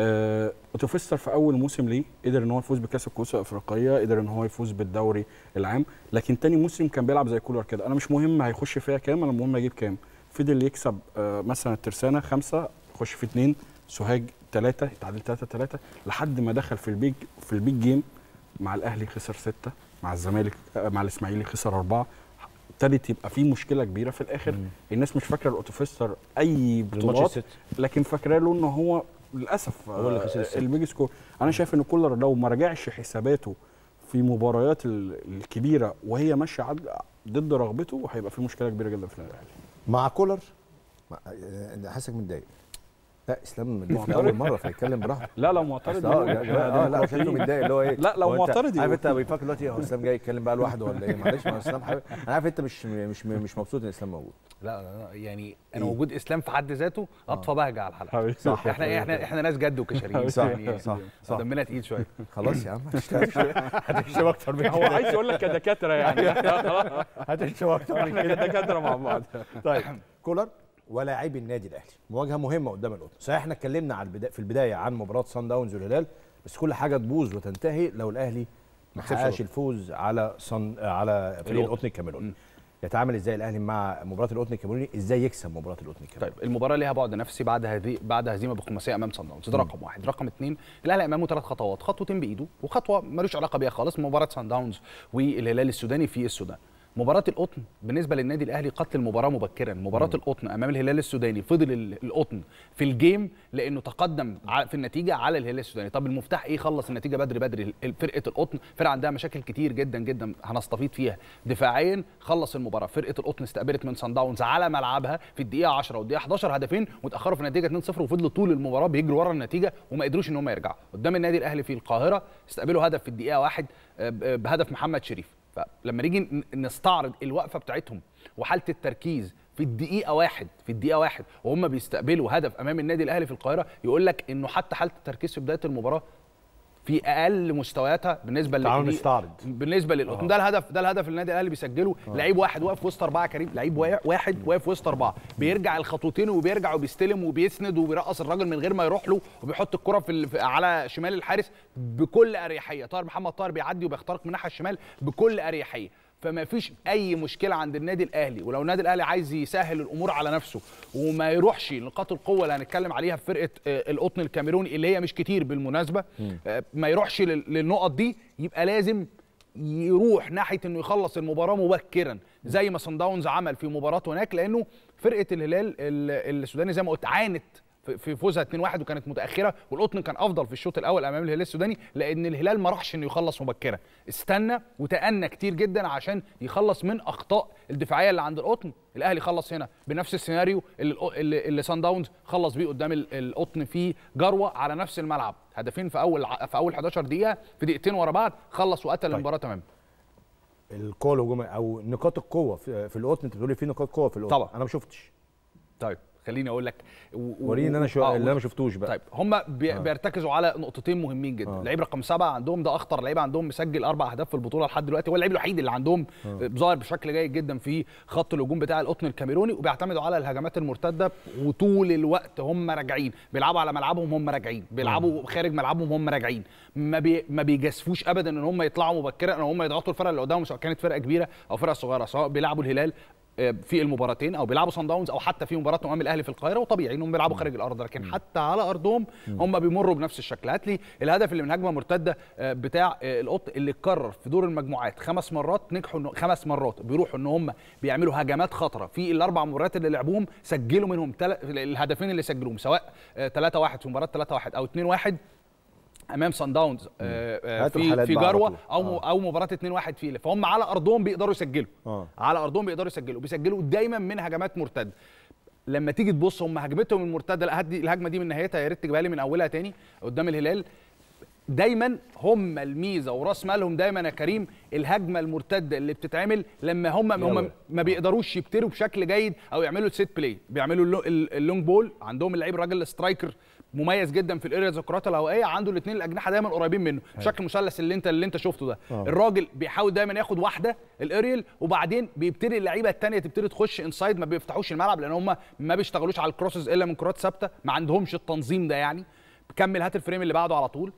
آه اوتوفيستر في اول موسم ليه قدر ان هو يفوز بكاس الكؤوس الافريقيه قدر ان هو يفوز بالدوري العام لكن تاني موسم كان بيلعب زي كولر كده انا مش مهم هيخش فيها كام انا المهم اجيب كام فضل يكسب آه مثلا الترسانه خمسه يخش في اثنين سوهاج ثلاثه تعادل ثلاثه ثلاثه لحد ما دخل في البيج في البيج جيم مع الاهلي خسر سته مع الزمالك آه مع الاسماعيلي خسر اربعه ابتدت يبقى في مشكله كبيره في الاخر مم. الناس مش فاكره الاوتوفيستر اي بطولات لكن فاكره له ان هو للاسف هو اللي خسر آه، الميجي سكور انا شايف ان كولر لو ما رجعش حساباته في مباريات الكبيره وهي ماشيه ضد رغبته هيبقى في مشكله كبيره جدا في النادي الاهلي مع كولر انا آه، حاسسك متضايق لا اسلام دي اول مره فهيتكلم براحته لا لو معترض اه لا لا شكله آه، (laughs) متضايق اللي هو ايه لا لو معترض عارف انت بيفكر دلوقتي هو اسلام جاي يتكلم بقى لوحده ولا ايه معلش ما اسلام حبيبي انا عارف انت مش مش مش مبسوط ان اسلام موجود لا لا يعني انا إيه؟ وجود اسلام في حد ذاته آه. اطفى بهجه على الحلقه صح احنا احنا احنا ناس جد وكشريين صح يعني صح صح يعني دمنا تقيل شويه خلاص يا عم (laughs) هتشتغل هتكشف اكتر من (laughs) كده هو عايز يقول لك كدكاتره يعني هتكشف اكتر من كده احنا كدكاتره مع بعض طيب كولر ولاعبي النادي الاهلي مواجهه مهمه قدام القطن صحيح احنا اتكلمنا على البدا... في البدايه عن مباراه سان داونز والهلال بس كل حاجه تبوظ وتنتهي لو الاهلي ما حققش الفوز على صن... على فريق القطن الكاميروني يتعامل ازاي الاهلي مع مباراه القطن الكاميروني ازاي يكسب مباراه القطن الكاميروني طيب المباراه ليها بعد نفسي بعد هذه بعد هزيمه بخماسيه امام صن داونز ده رقم واحد رقم اثنين الاهلي امامه ثلاث خطوات خطوتين بايده وخطوه ملوش علاقه بيها خالص مباراه صن داونز والهلال السوداني في السودان مباراه القطن بالنسبه للنادي الاهلي قتل المباراه مبكرا مباراه القطن امام الهلال السوداني فضل القطن في الجيم لانه تقدم في النتيجه على الهلال السوداني طب المفتاح ايه خلص النتيجه بدري بدري فرقه القطن فرقه عندها مشاكل كتير جدا جدا هنستفيد فيها دفاعيا خلص المباراه فرقه القطن استقبلت من سان داونز على ملعبها في الدقيقه 10 والدقيقه 11 هدفين وتاخروا في النتيجه 2-0 وفضلوا طول المباراه بيجروا ورا النتيجه وما قدروش ان هم يرجعوا قدام النادي الاهلي في القاهره استقبلوا هدف في الدقيقه 1 آه، آه، بهدف محمد شريف فلما نيجي نستعرض الوقفه بتاعتهم وحاله التركيز في الدقيقه واحد في الدقيقه واحد وهم بيستقبلوا هدف امام النادي الاهلي في القاهره يقول لك انه حتى حاله التركيز في بدايه المباراه في اقل مستوياتها بالنسبه لل بالنسبه للقطن آه. ده الهدف ده الهدف اللي النادي الاهلي بيسجله آه. لعيب واحد واقف وسط اربعه كريم لعيب واحد واقف وسط اربعه بيرجع الخطوتين وبيرجع وبيستلم وبيسند وبيرقص الراجل من غير ما يروح له وبيحط الكره في على شمال الحارس بكل اريحيه طاهر محمد طاهر بيعدي وبيخترق من الناحيه الشمال بكل اريحيه فما فيش اي مشكله عند النادي الاهلي ولو النادي الاهلي عايز يسهل الامور على نفسه وما يروحش نقاط القوه اللي هنتكلم عليها في فرقه آه، القطن الكاميروني اللي هي مش كتير بالمناسبه آه، ما يروحش للنقط دي يبقى لازم يروح ناحيه انه يخلص المباراه مبكرا زي ما صن داونز عمل في مباراه هناك لانه فرقه الهلال السوداني زي ما قلت عانت في فوزها 2-1 وكانت متاخره والقطن كان افضل في الشوط الاول امام الهلال السوداني لان الهلال ما راحش انه يخلص مبكرا استنى وتأنى كتير جدا عشان يخلص من اخطاء الدفاعيه اللي عند القطن الاهلي خلص هنا بنفس السيناريو اللي اللي سان داونز خلص بيه قدام القطن في جروه على نفس الملعب هدفين في اول في اول 11 دقيقه في دقيقتين ورا بعض خلص وقتل طيب. المباراه تمام القوه الهجوميه او نقاط القوه في, في القطن انت بتقولي في نقاط قوه في القطن طبعا انا ما شفتش طيب خليني اقول لك وريني انا شو... آه اللي انا ما شفتوش بقى طيب هم بي... آه. بيرتكزوا على نقطتين مهمين جدا آه. لعيب رقم سبعه عندهم ده اخطر لعيب عندهم مسجل اربع اهداف في البطوله لحد دلوقتي هو اللعيب الوحيد اللي عندهم آه. ظاهر بشكل جيد جدا في خط الهجوم بتاع القطن الكاميروني وبيعتمدوا على الهجمات المرتده وطول الوقت هم راجعين بيلعبوا على ملعبهم هم راجعين بيلعبوا آه. خارج ملعبهم هم راجعين ما بي... ما بيجسفوش ابدا ان هم يطلعوا مبكرا ان هم يضغطوا الفرقه اللي قدامهم سواء كانت فرقه كبيره او فرقه صغيره سواء بيلعبوا الهلال في المباراتين او بيلعبوا صن داونز او حتى في مباراه امام الاهلي في القاهره وطبيعي انهم بيلعبوا خارج الارض لكن حتى على ارضهم هم بيمروا بنفس الشكل هات لي الهدف اللي من هجمه مرتده آه، بتاع آه، القط اللي اتكرر في دور المجموعات خمس مرات نجحوا انه خمس مرات بيروحوا ان هم بيعملوا هجمات خطره في الاربع مباريات اللي لعبوهم سجلوا منهم الهدفين اللي سجلوهم سواء 3-1 آه، في مباراه 3-1 او 2-1 امام سان آه، داونز آه، في في جروه او آه. او مباراه 2 1 في فهم على ارضهم بيقدروا يسجلوا آه. على ارضهم بيقدروا يسجلوا بيسجلوا دايما من هجمات مرتده لما تيجي تبص هم هجمتهم المرتده الهجمه دي من نهايتها يا ريت تجيبها لي من اولها تاني قدام الهلال دايما هم الميزه وراس مالهم دايما يا كريم الهجمه المرتده اللي بتتعمل لما هم هم ما بيقدروش يبتروا بشكل جيد او يعملوا السيت بلاي بيعملوا اللونج بول عندهم اللعيب الراجل سترايكر مميز جدا في الارياز الكرات الهوائيه عنده الاثنين الاجنحه دايما قريبين منه هي. شكل المثلث اللي انت اللي انت شفته ده أوه. الراجل بيحاول دايما ياخد واحده الاريال وبعدين بيبتدي اللعيبه الثانيه تبتدي تخش انسايد ما بيفتحوش الملعب لان هم ما بيشتغلوش على الكروسز الا من كرات ثابته ما عندهمش التنظيم ده يعني كمل هات الفريم اللي بعده على طول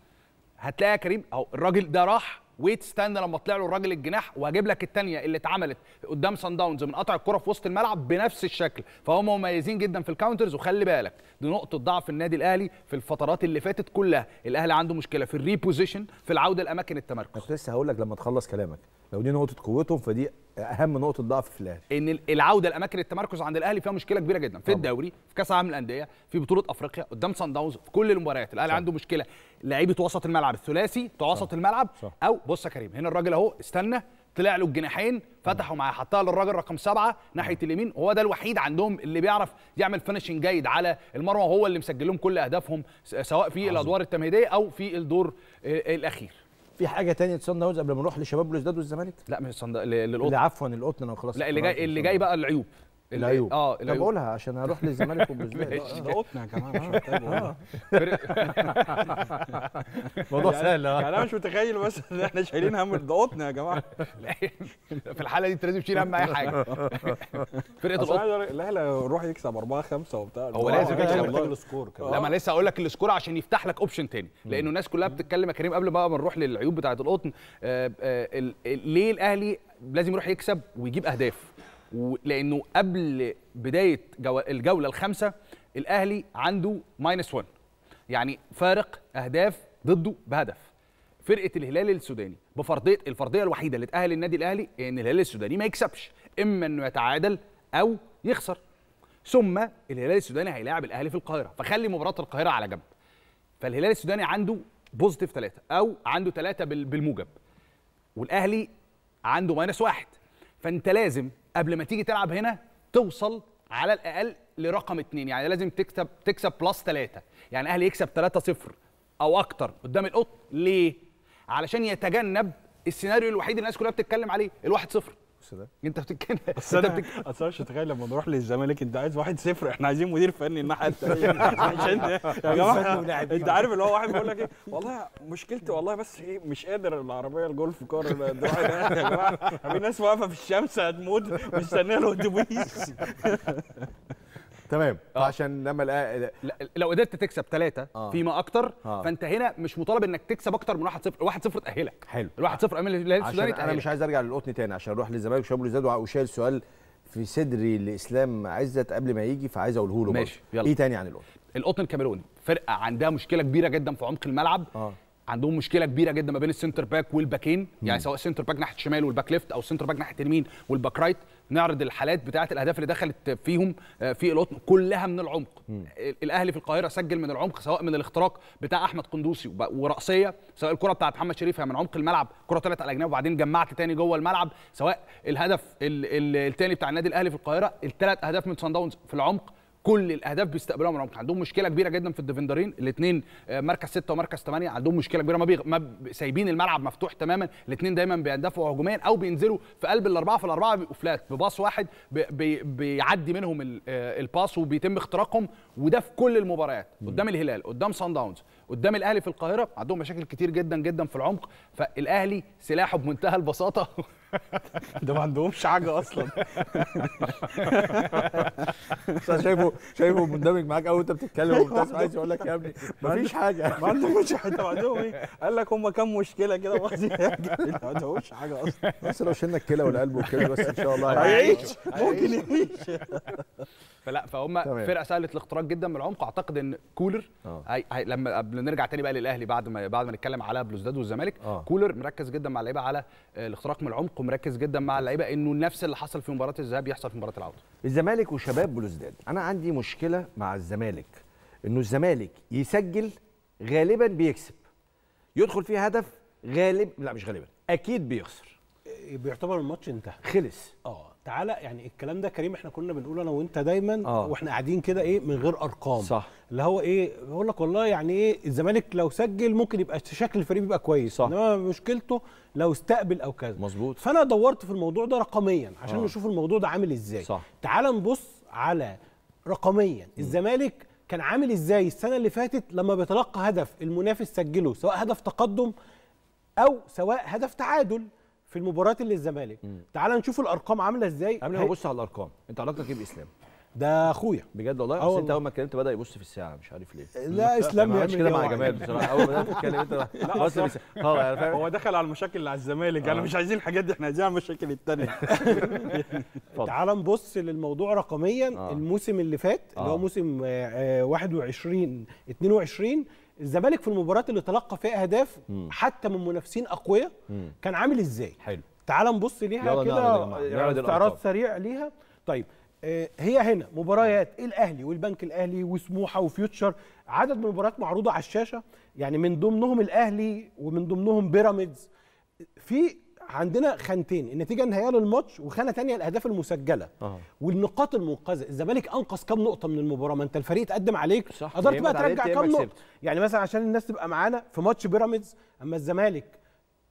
هتلاقي يا كريم اهو الراجل ده راح ويت ستاند لما طلع له الراجل الجناح وهجيب لك الثانيه اللي اتعملت قدام سان داونز من قطع الكره في وسط الملعب بنفس الشكل فهم مميزين جدا في الكاونترز وخلي بالك دي نقطه ضعف النادي الاهلي في الفترات اللي فاتت كلها الاهلي عنده مشكله في الريبوزيشن في العوده لاماكن التمركز لسه هقول لك لما تخلص كلامك لو دي نقطه قوتهم فدي اهم نقطه ضعف في الاهلي ان العوده لاماكن التمركز عند الاهلي فيها مشكله كبيره جدا في طبعا. الدوري في كاس العالم للانديه في بطوله افريقيا قدام سان داونز في كل المباريات الاهلي عنده مشكله لعيبه وسط الملعب الثلاثي بتوع وسط الملعب صح. او بص يا كريم هنا الراجل اهو استنى طلع له الجناحين فتحوا معاه حطها للراجل رقم سبعه ناحيه نعم. اليمين وهو ده الوحيد عندهم اللي بيعرف يعمل فينشنج جيد على المرمى وهو اللي مسجل لهم كل اهدافهم سواء في الادوار التمهيديه او في الدور الاخير في حاجه تانية لصن داونز قبل ما نروح لشباب بلوزداد والزمالك لا مش صن للقطن عفوا القطن انا خلاص لا اللي جاي اللي جاي بقى العيوب العيوب اه العيوب طب قولها عشان اروح للزمالك (laughs) والجزائر ده قطن يا جماعه مش (laughs) طيب. الموضوع آه. (laughs) موضوع يعني سهل آه. يعني انا مش متخيل بس ان احنا شايلين هم ده قطن يا جماعه في الحاله دي انت لازم تشيل هم اي حاجه فرقه القطن لا لا يروح يكسب 4 5 وبتاع هو لازم آه، يكسب السكور كمان لا ما لسه هقول لك السكور عشان يفتح لك اوبشن تاني لانه الناس كلها بتتكلم يا كريم قبل بقى ما نروح للعيوب بتاعه القطن ليه الاهلي لازم يروح يكسب ويجيب اهداف لانه قبل بدايه الجوله الخامسه الاهلي عنده ماينس 1 يعني فارق اهداف ضده بهدف فرقه الهلال السوداني بفرضيه الفرضيه الوحيده اللي تاهل النادي الاهلي ان الهلال السوداني ما يكسبش اما انه يتعادل او يخسر ثم الهلال السوداني هيلاعب الاهلي في القاهره فخلي مباراه القاهره على جنب فالهلال السوداني عنده بوزيتيف ثلاثة او عنده ثلاثة بالموجب والاهلي عنده ماينس واحد فانت لازم قبل ما تيجي تلعب هنا توصل على الاقل لرقم اثنين يعني لازم تكسب تكسب بلس ثلاثه يعني الاهلي يكسب ثلاثة صفر او اكتر قدام القط ليه؟ علشان يتجنب السيناريو الوحيد اللي الناس كلها بتتكلم عليه الواحد صفر سلام (laughs) انت بتتكلم اصل انا اصل مش متخيل لما نروح للزمالك انت عايز واحد صفر احنا عايزين مدير فني الناحيه الثانيه عشان (laughs) (laughs) يا جماعه انت عارف اللي هو واحد بيقول لك ايه والله مشكلتي والله بس ايه مش قادر العربيه الجولف كار يا جماعه في ناس واقفه في الشمس هتموت مستنيه الاتوبيس تمام آه. عشان لما لو قدرت تكسب ثلاثه آه. فيما اكتر آه. فانت هنا مش مطالب انك تكسب اكتر من 1 0 1 0 تاهلك حلو ال 1 0 امام الهلال السوداني انا مش عايز ارجع للقطن تاني عشان اروح للزمالك وشباب الوداد وشايل سؤال في صدري لاسلام عزت قبل ما يجي فعايز اقوله له ماشي يلا. ايه تاني عن القطن القطن الكاميروني فرقه عندها مشكله كبيره جدا في عمق الملعب آه. عندهم مشكله كبيره جدا ما بين السنتر باك والباكين يعني سواء سنتر باك ناحيه الشمال والباك ليفت او سنتر باك ناحيه اليمين والباك رايت نعرض الحالات بتاعه الاهداف اللي دخلت فيهم آه، في القطن كلها من العمق الاهلي في القاهره سجل من العمق سواء من الاختراق بتاع احمد قندوسي وراسيه سواء الكره بتاعه محمد شريف من عمق الملعب كره طلعت على جناب وبعدين جمعت تاني جوه الملعب سواء الهدف الثاني بتاع النادي الاهلي في القاهره الثلاث اهداف من سان داونز في العمق كل الاهداف بيستقبلوها من عمق عندهم مشكله كبيره جدا في الديفندرين الاثنين آه، مركز 6 ومركز 8 عندهم مشكله كبيره ما, بيغ... ما سايبين الملعب مفتوح تماما الاثنين دايما بيندفعوا هجوميا او بينزلوا في قلب الاربعه في الاربعه بيبقوا فلات بباص واحد بي... بي... بيعدي منهم آه، الباص وبيتم اختراقهم وده في كل المباريات قدام الهلال قدام سان داونز قدام الاهلي في القاهره عندهم مشاكل كتير جدا جدا في العمق فالاهلي سلاحه بمنتهى البساطه (laughs) ده ما عندهمش حاجه اصلا (laughs) انا شايفه شايفه مندمج معاك قوي وانت بتتكلم أيوة. وبتاع عايز يقول لك يا ابني (laughs) ما فيش حاجه ما عندهمش ما عندهم ايه قال لك هم كام مشكله كده ما عندهمش حاجه اصلا بس لو شلنا الكلى والقلب وكده بس ان شاء الله هيعيش ممكن يعيش فلا فهم فرقه سهله الاختراق جدا من العمق اعتقد ان كولر آه. هي هي لما قبل نرجع تاني بقى للاهلي بعد ما بعد ما نتكلم على بلوزداد والزمالك آه. كولر مركز جدا مع اللعيبه على الاختراق من العمق ومركز جدا مع اللعيبه انه نفس اللي حصل في مباراه الذهاب يحصل في مباراه العوده الزمالك وشباب بلوزداد انا عندي مشكله مع الزمالك انه الزمالك يسجل غالبا بيكسب يدخل فيه هدف غالب لا مش غالبا اكيد بيخسر إيه، بيعتبر الماتش انتهى خلص اه تعالى يعني الكلام ده كريم احنا كنا بنقول انا وانت دايما آه. واحنا قاعدين كده ايه من غير ارقام صح اللي هو ايه بقول لك والله يعني ايه الزمالك لو سجل ممكن يبقى شكل الفريق بيبقى كويس صح انما مشكلته لو استقبل او كذا مظبوط فانا دورت في الموضوع ده رقميا عشان آه. نشوف الموضوع ده عامل ازاي صح تعالى نبص على رقميا الزمالك كان عامل ازاي السنه اللي فاتت لما بيتلقى هدف المنافس سجله سواء هدف تقدم او سواء هدف تعادل في المباراه اللي الزمالك تعال نشوف الارقام عامله ازاي قبل ما ابص على الارقام انت علاقتك ايه باسلام ده اخويا بجد والله آه اصل انت اول ما اتكلمت بدا يبص في الساعه مش عارف ليه لا اسلام يا كده مع جمال إيه؟ بصراحه (laughs) اول ما بدات تتكلم انت بص في الساعه اه، يعني هو دخل على المشاكل اللي على الزمالك انا اه. مش عايزين الحاجات دي احنا عايزين المشاكل الثانيه (laughs) تعال نبص للموضوع رقميا الموسم اللي فات اللي هو موسم 21 22 الزمالك في المباريات اللي تلقى فيها اهداف حتى من منافسين اقوياء كان عامل ازاي حلو تعال نبص ليها كده استعراض يعني سريع ليها طيب آه، هي هنا مباريات الاهلي والبنك الاهلي وسموحه وفيوتشر عدد من المباريات معروضه على الشاشه يعني من ضمنهم الاهلي ومن ضمنهم بيراميدز في عندنا خانتين النتيجه النهائيه للماتش وخانه ثانيه الاهداف المسجله أوه. والنقاط المنقذه الزمالك انقذ كام نقطه من المباراه ما انت الفريق اتقدم عليك قدرت بقى ترجع كام نقطه يعني مثلا عشان الناس تبقى معانا في ماتش بيراميدز اما الزمالك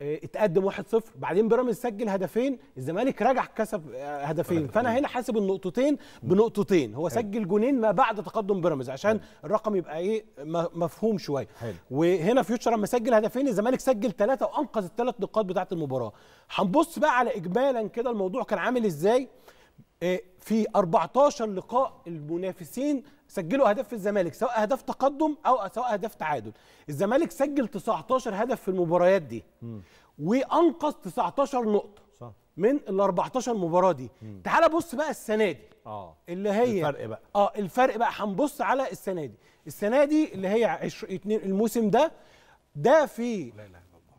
آه، اتقدم 1-0 بعدين بيراميدز سجل هدفين الزمالك رجع كسب آه، هدفين فانا هنا حاسب النقطتين بنقطتين هو سجل جونين ما بعد تقدم بيراميدز عشان الرقم يبقى ايه مفهوم شويه وهنا فيوتشر لما سجل هدفين الزمالك سجل ثلاثه وانقذ الثلاث نقاط بتاعه المباراه هنبص بقى على اجمالا كده الموضوع كان عامل ازاي آه، في 14 لقاء المنافسين سجلوا اهداف في الزمالك سواء اهداف تقدم او سواء اهداف تعادل الزمالك سجل 19 هدف في المباريات دي وانقذ 19 نقطه صح. من ال 14 مباراه دي تعال بص بقى السنه دي اه اللي هي الفرق بقى اه الفرق بقى هنبص على السنه دي السنه دي اللي هي 22 الموسم ده ده في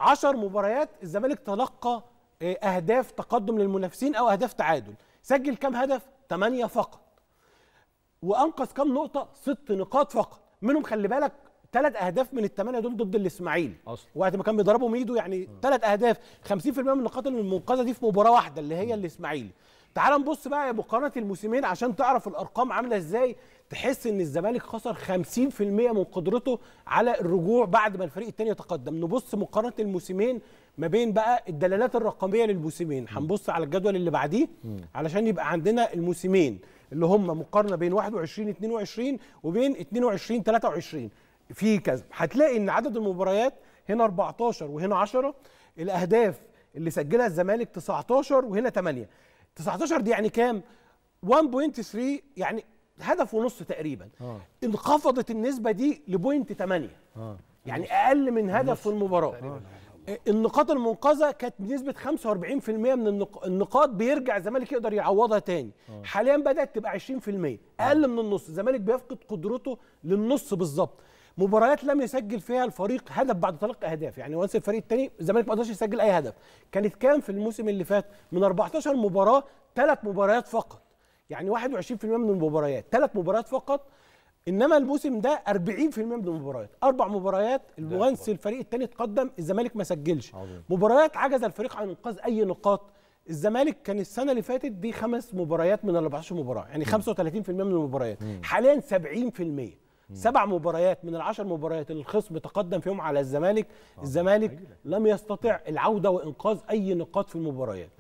10 مباريات الزمالك تلقى آه، اهداف تقدم للمنافسين او اهداف تعادل سجل كام هدف؟ 8 فقط وانقذ كام نقطه؟ ست نقاط فقط منهم خلي بالك ثلاث اهداف من الثمانيه دول ضد الاسماعيلي اصلا وقت ما كان بيضربوا ميدو يعني ثلاث اهداف 50% من النقاط المنقذه دي في مباراه واحده اللي هي الاسماعيلي تعال نبص بقى مقارنه الموسمين عشان تعرف الارقام عامله ازاي تحس ان الزمالك خسر 50% من قدرته على الرجوع بعد ما الفريق الثاني يتقدم نبص مقارنه الموسمين ما بين بقى الدلالات الرقميه للموسمين هنبص على الجدول اللي بعديه علشان يبقى عندنا الموسمين اللي هم مقارنه بين 21 22 وبين 22 23 في كذا هتلاقي ان عدد المباريات هنا 14 وهنا 10 الاهداف اللي سجلها الزمالك 19 وهنا 8 19 دي يعني كام 1.3 يعني هدف ونص تقريبا آه. انخفضت النسبه دي لبوينت 8 آه. يعني اقل من هدف في المباراه آه. النقاط المنقذه كانت بنسبه 45% من النقاط بيرجع الزمالك يقدر يعوضها تاني أوه. حاليا بدات تبقى 20% آه. اقل من النص الزمالك بيفقد قدرته للنص بالظبط مباريات لم يسجل فيها الفريق هدف بعد تلقي اهداف يعني وانس الفريق الثاني الزمالك ما قدرش يسجل اي هدف كانت كام في الموسم اللي فات من 14 مباراه ثلاث مباريات فقط يعني 21% من المباريات ثلاث مباريات فقط انما الموسم ده 40% من المباريات اربع مباريات الوانس الفريق الثاني اتقدم الزمالك ما سجلش مباريات عجز الفريق عن انقاذ اي نقاط الزمالك كان السنه اللي فاتت دي خمس مباريات من ال 14 مباراه يعني 35% من المباريات حاليا 70% سبع مباريات من العشر مباريات اللي الخصم تقدم فيهم على الزمالك الزمالك لم يستطع العوده وانقاذ اي نقاط في المباريات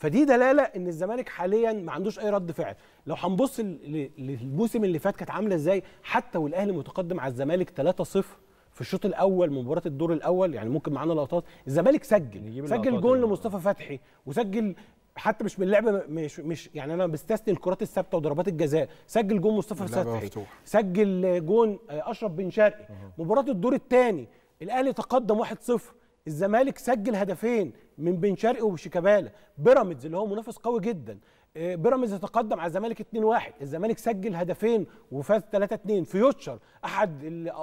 فدي دلاله ان الزمالك حاليا ما عندوش اي رد فعل لو هنبص للموسم اللي فات كانت عامله ازاي حتى والاهلي متقدم على الزمالك 3-0 في الشوط الاول من مباراه الدور الاول يعني ممكن معانا لقطات الزمالك سجل سجل جون لمصطفى فتحي وسجل حتى مش من اللعبه مش مش يعني انا بستثني الكرات الثابته وضربات الجزاء سجل جون مصطفى فتحي سجل جون اشرف بن شرقي مباراه الدور الثاني الاهلي تقدم 1-0 الزمالك سجل هدفين من بن شرقي وشيكابالا بيراميدز اللي هو منافس قوي جدا آه، بيراميدز تقدم على الزمالك 2-1 الزمالك سجل هدفين وفاز 3-2 فيوتشر احد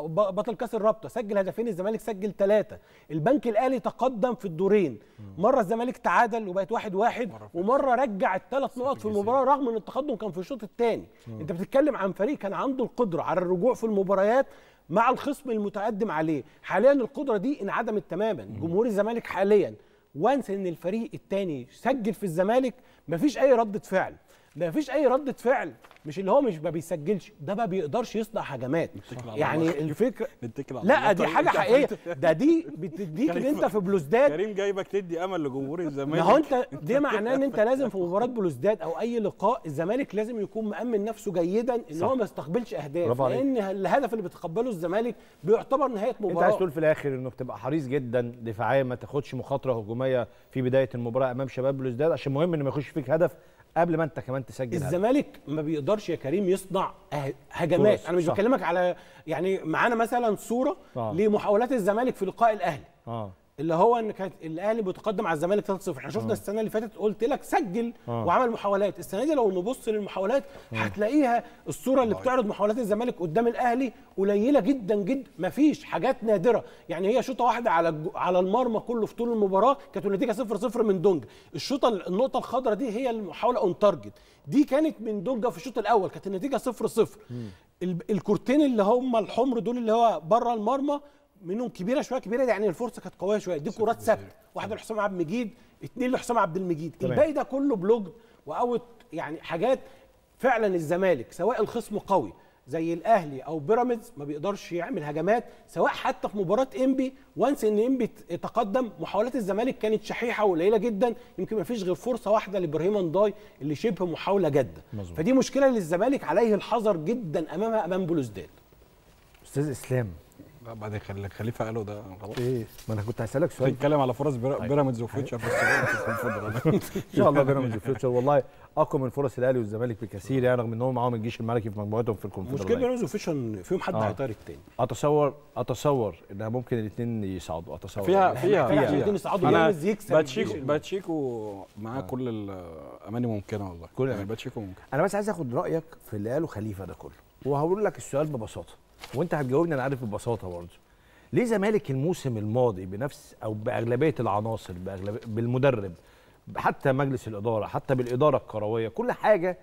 بطل كاس الرابطه سجل هدفين الزمالك سجل ثلاثه البنك الاهلي تقدم في الدورين مره الزمالك تعادل وبقت 1-1 واحد واحد ومره رجع الثلاث نقط في المباراه رغم ان التقدم كان في الشوط الثاني انت بتتكلم عن فريق كان عنده القدره على الرجوع في المباريات مع الخصم المتقدم عليه حاليا القدره دي انعدمت تماما جمهور الزمالك حاليا وانس ان الفريق الثاني سجل في الزمالك مفيش اي رده فعل ما فيش اي رده فعل مش اللي هو مش ما بيسجلش ده ما بيقدرش يصنع هجمات يعني الفكره (laughs) لا دي طيب، حاجه حقيقيه ده دي بتديك ان انت في بلوزداد كريم جايبك تدي امل لجمهور الزمالك ما هو انت (laughs) دي معناه ان انت لازم في مباراه بلوزداد او اي لقاء الزمالك لازم يكون مامن نفسه جيدا ان هو ما يستقبلش اهداف لان الهدف اللي بيتقبله الزمالك بيعتبر نهايه مباراه انت عايز تقول في الاخر انك تبقى حريص جدا دفاعيا ما تاخدش مخاطره هجوميه في بدايه المباراه امام شباب بلوزداد عشان مهم ان ما يخش فيك هدف قبل ما انت كمان تسجل الزمالك ما بيقدرش يا كريم يصنع هجمات انا مش بكلمك على يعني معانا مثلا صوره آه. لمحاولات الزمالك في لقاء الاهلي آه. اللي هو ان كانت الاهلي بيتقدم على الزمالك 3-0 احنا شفنا آه. السنه اللي فاتت قلت لك سجل آه. وعمل محاولات السنه دي لو نبص للمحاولات آه. هتلاقيها الصوره اللي آه. بتعرض محاولات الزمالك قدام الاهلي قليله جدا جدا مفيش حاجات نادره يعني هي شوطه واحده على على المرمى كله في طول المباراه كانت النتيجه 0-0 من دونج الشوطه النقطه الخضراء دي هي المحاوله اون تارجت دي كانت من دونجا في الشوط الاول كانت النتيجه 0-0 الكورتين اللي هم الحمر دول اللي هو بره المرمى منهم كبيره شويه كبيره يعني الفرصه كانت قويه شويه دي كرات ثابته واحده لحسام عبد المجيد اثنين لحسام عبد المجيد الباقي ده كله بلوج واوت يعني حاجات فعلا الزمالك سواء الخصم قوي زي الاهلي او بيراميدز ما بيقدرش يعمل هجمات سواء حتى في مباراه انبي وانس ان انبي تقدم محاولات الزمالك كانت شحيحه وقليله جدا يمكن ما فيش غير فرصه واحده لابراهيم انداي اللي شبه محاوله جاده فدي مشكله للزمالك عليه الحذر جدا امامها امام بلوزداد استاذ اسلام بعد خليك خليفه قالوا ده غلط ايه ما انا كنت هسالك سؤال تتكلم على فرص طيب. بيراميدز وفيوتشر بس (laughs) ان شاء الله بيراميدز وفيوتشر والله اقوى من فرص الاهلي والزمالك بكثير يعني رغم انهم معاهم الجيش الملكي في مجموعتهم في الكونفدراليه مشكله بيراميدز وفيوتشر فيهم حد آه. هيطارد تاني اتصور اتصور انها ممكن الاثنين يصعدوا اتصور فيها يعني فيها فيها الاثنين يصعدوا بيراميدز يكسب باتشيكو باتشيكو معاه آه. كل الاماني ممكنه والله كل يعني باتشيكو ممكن انا بس عايز اخد رايك في اللي قاله خليفه ده كله وهقول لك السؤال ببساطه وانت هتجاوبني انا عارف ببساطه برضه ليه زمالك الموسم الماضي بنفس او باغلبيه العناصر بأغلبية بالمدرب حتى مجلس الاداره حتى بالاداره الكرويه كل حاجه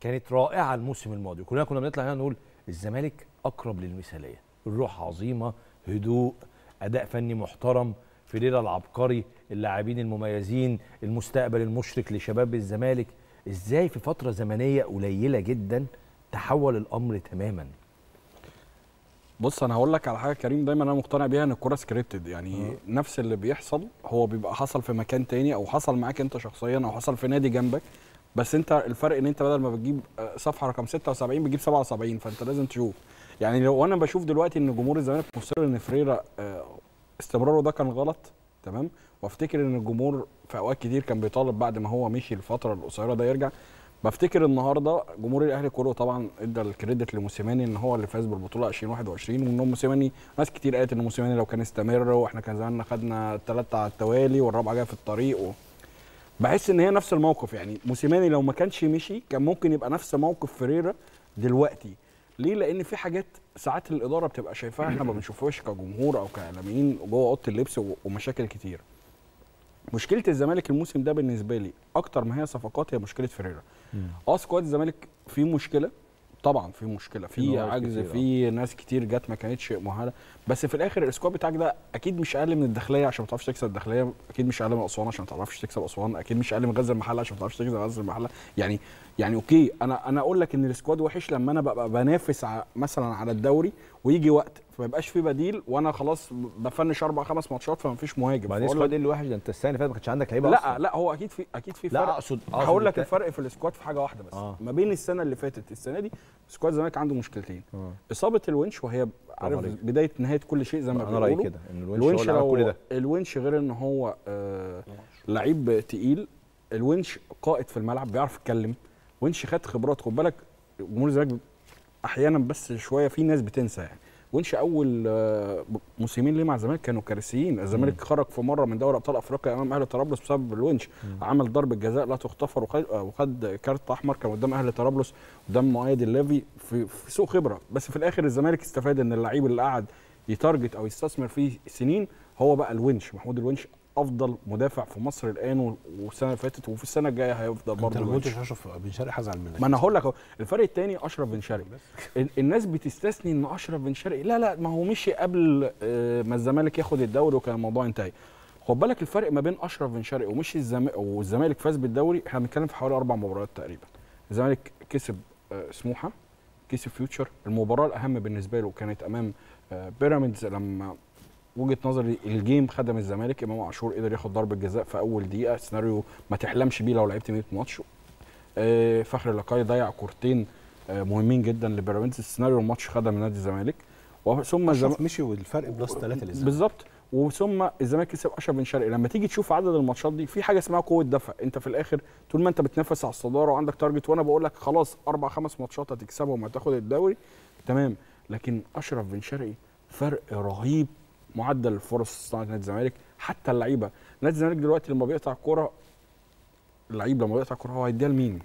كانت رائعه الموسم الماضي كلنا كنا بنطلع هنا نقول الزمالك اقرب للمثاليه الروح عظيمه هدوء اداء فني محترم ليلة العبقري اللاعبين المميزين المستقبل المشرق لشباب الزمالك ازاي في فتره زمنيه قليله جدا تحول الامر تماما بص انا هقول لك على حاجه كريم دايما انا مقتنع بيها ان الكوره سكريبتد يعني م. آه. نفس اللي بيحصل هو بيبقى حصل في مكان تاني او حصل معاك انت شخصيا او حصل في نادي جنبك بس انت الفرق ان انت بدل ما بتجيب آه، صفحه رقم 76 بتجيب 77 فانت لازم تشوف يعني لو انا بشوف دلوقتي ان جمهور الزمالك مصر ان فريرا آه، استمراره ده كان غلط تمام وافتكر ان الجمهور في اوقات كتير كان بيطالب بعد ما هو مشي الفتره القصيره ده يرجع بفتكر النهارده جمهور الاهلي كله طبعا ادى الكريدت لموسيماني ان هو اللي فاز بالبطوله 2021 وان موسيماني ناس كتير قالت ان موسيماني لو كان استمر واحنا كان زماننا خدنا الثلاثه على التوالي والرابعه جايه في الطريق و... بحس ان هي نفس الموقف يعني موسيماني لو ما كانش مشي كان ممكن يبقى نفس موقف فريرا دلوقتي ليه لان في حاجات ساعات الاداره بتبقى شايفاها احنا ما بنشوفهاش كجمهور او كاعلاميين جوه اوضه اللبس ومشاكل كتير مشكله الزمالك الموسم ده بالنسبه لي اكتر ما هي صفقات هي مشكله فريرا اه سكواد الزمالك فيه مشكله طبعا في مشكله في عجز آه. في ناس كتير جت ما كانتش مؤهله بس في الاخر السكواد بتاعك ده اكيد مش اقل من الداخليه عشان ما تعرفش تكسب الداخليه اكيد مش اقل من اسوان عشان ما تعرفش تكسب اسوان اكيد مش اقل من غزه المحله عشان ما تعرفش تكسب غزه المحله يعني يعني اوكي انا انا اقول لك ان السكواد وحش لما انا ببقى بنافس مثلا على الدوري ويجي وقت ما يبقاش في بديل وانا خلاص بفنش اربع خمس ماتشات فما فيش مهاجم بعدين السكواد اللي وحش ده انت السنه اللي فاتت ما كانش عندك لعيبه لا اصلا لا هو اكيد في اكيد في فرق لا اقصد هقول لك الفرق في السكواد في حاجه واحده بس آه. ما بين السنه اللي فاتت السنه دي سكواد الزمالك عنده مشكلتين آه. اصابه الونش وهي عارف بدايه نهايه كل شيء زي ما بيقولوا انا رايي كده ان الونش, الونش هو كل ده الونش غير ان هو آه لعيب تقيل الونش قائد في الملعب بيعرف يتكلم ونش خد خبرات خد بالك جمهور الزمالك احيانا بس شويه في ناس بتنسى يعني جونش اول آه، موسمين ليه مع الزمالك كانوا كارثيين الزمالك خرج في مره من دوري ابطال افريقيا امام اهلي طرابلس بسبب الونش عمل ضربه جزاء لا تغتفر آه، وخد كارت احمر كان قدام اهلي طرابلس قدام مؤيد الليفي في, في سوء خبره بس في الاخر الزمالك استفاد ان اللعيب اللي قعد يتارجت او يستثمر فيه سنين هو بقى الونش محمود الونش افضل مدافع في مصر الان والسنه اللي فاتت وفي السنه الجايه هيفضل برضه انت ما قلتش اشرف بن شرقي هزعل منك ما انا هقول لك اهو الفرق الثاني اشرف بن شرقي الناس بتستثني ان اشرف بن شرقي لا لا ما هو مشي قبل آه، ما الزمالك ياخد الدوري وكان الموضوع انتهى خد بالك الفرق ما بين اشرف بن شرقي ومشي الزمالك والزمالك فاز بالدوري احنا بنتكلم في حوالي اربع مباريات تقريبا الزمالك كسب آه، سموحه كسب فيوتشر المباراه الاهم بالنسبه له كانت امام آه، بيراميدز لما وجهه نظري الجيم خدم الزمالك امام عاشور قدر ياخد ضربه جزاء في اول دقيقه سيناريو ما تحلمش بيه لو لعبت 100 ماتش آه، فخر لقاي ضيع كورتين آه، مهمين جدا لبيراميدز سيناريو الماتش خدم نادي الزمالك وثم الزمالك مشي والفرق بلس ثلاثه للزمالك بالظبط وثم الزمالك كسب اشرف بن شرقي لما تيجي تشوف عدد الماتشات دي في حاجه اسمها قوه دفع انت في الاخر طول ما انت بتنافس على الصداره وعندك تارجت وانا بقول لك خلاص اربع خمس ماتشات هتكسبهم وهتاخد الدوري تمام لكن اشرف بن شرقي فرق رهيب معدل الفرص صناعه نادي الزمالك حتى اللعيبه نادي الزمالك دلوقتي لما بيقطع كوره اللعيب لما بيقطع كوره هو هيديها لمين؟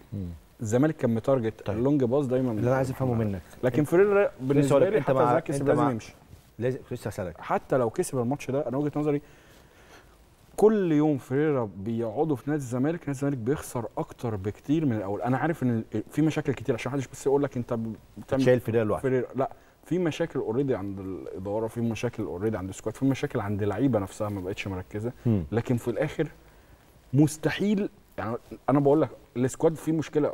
الزمالك كان متارجت طيب. اللونج باص دايما اللي انا عايز افهمه منك لكن فرير بالنسبه لي حتى لو كسب لازم يمشي لازم لسه هسألك حتى لو كسب الماتش ده انا وجهه نظري كل يوم فريرا بيقعدوا في نادي الزمالك نادي الزمالك بيخسر اكتر بكتير من الاول انا عارف ان في مشاكل كتير عشان محدش بس يقول لك انت بتعمل شايل فريرا لوحده لا في مشاكل اوريدي عند الاداره في مشاكل اوريدي عند السكواد في مشاكل عند اللعيبه نفسها ما بقتش مركزه لكن في الاخر مستحيل يعني انا بقول لك السكواد فيه مشكله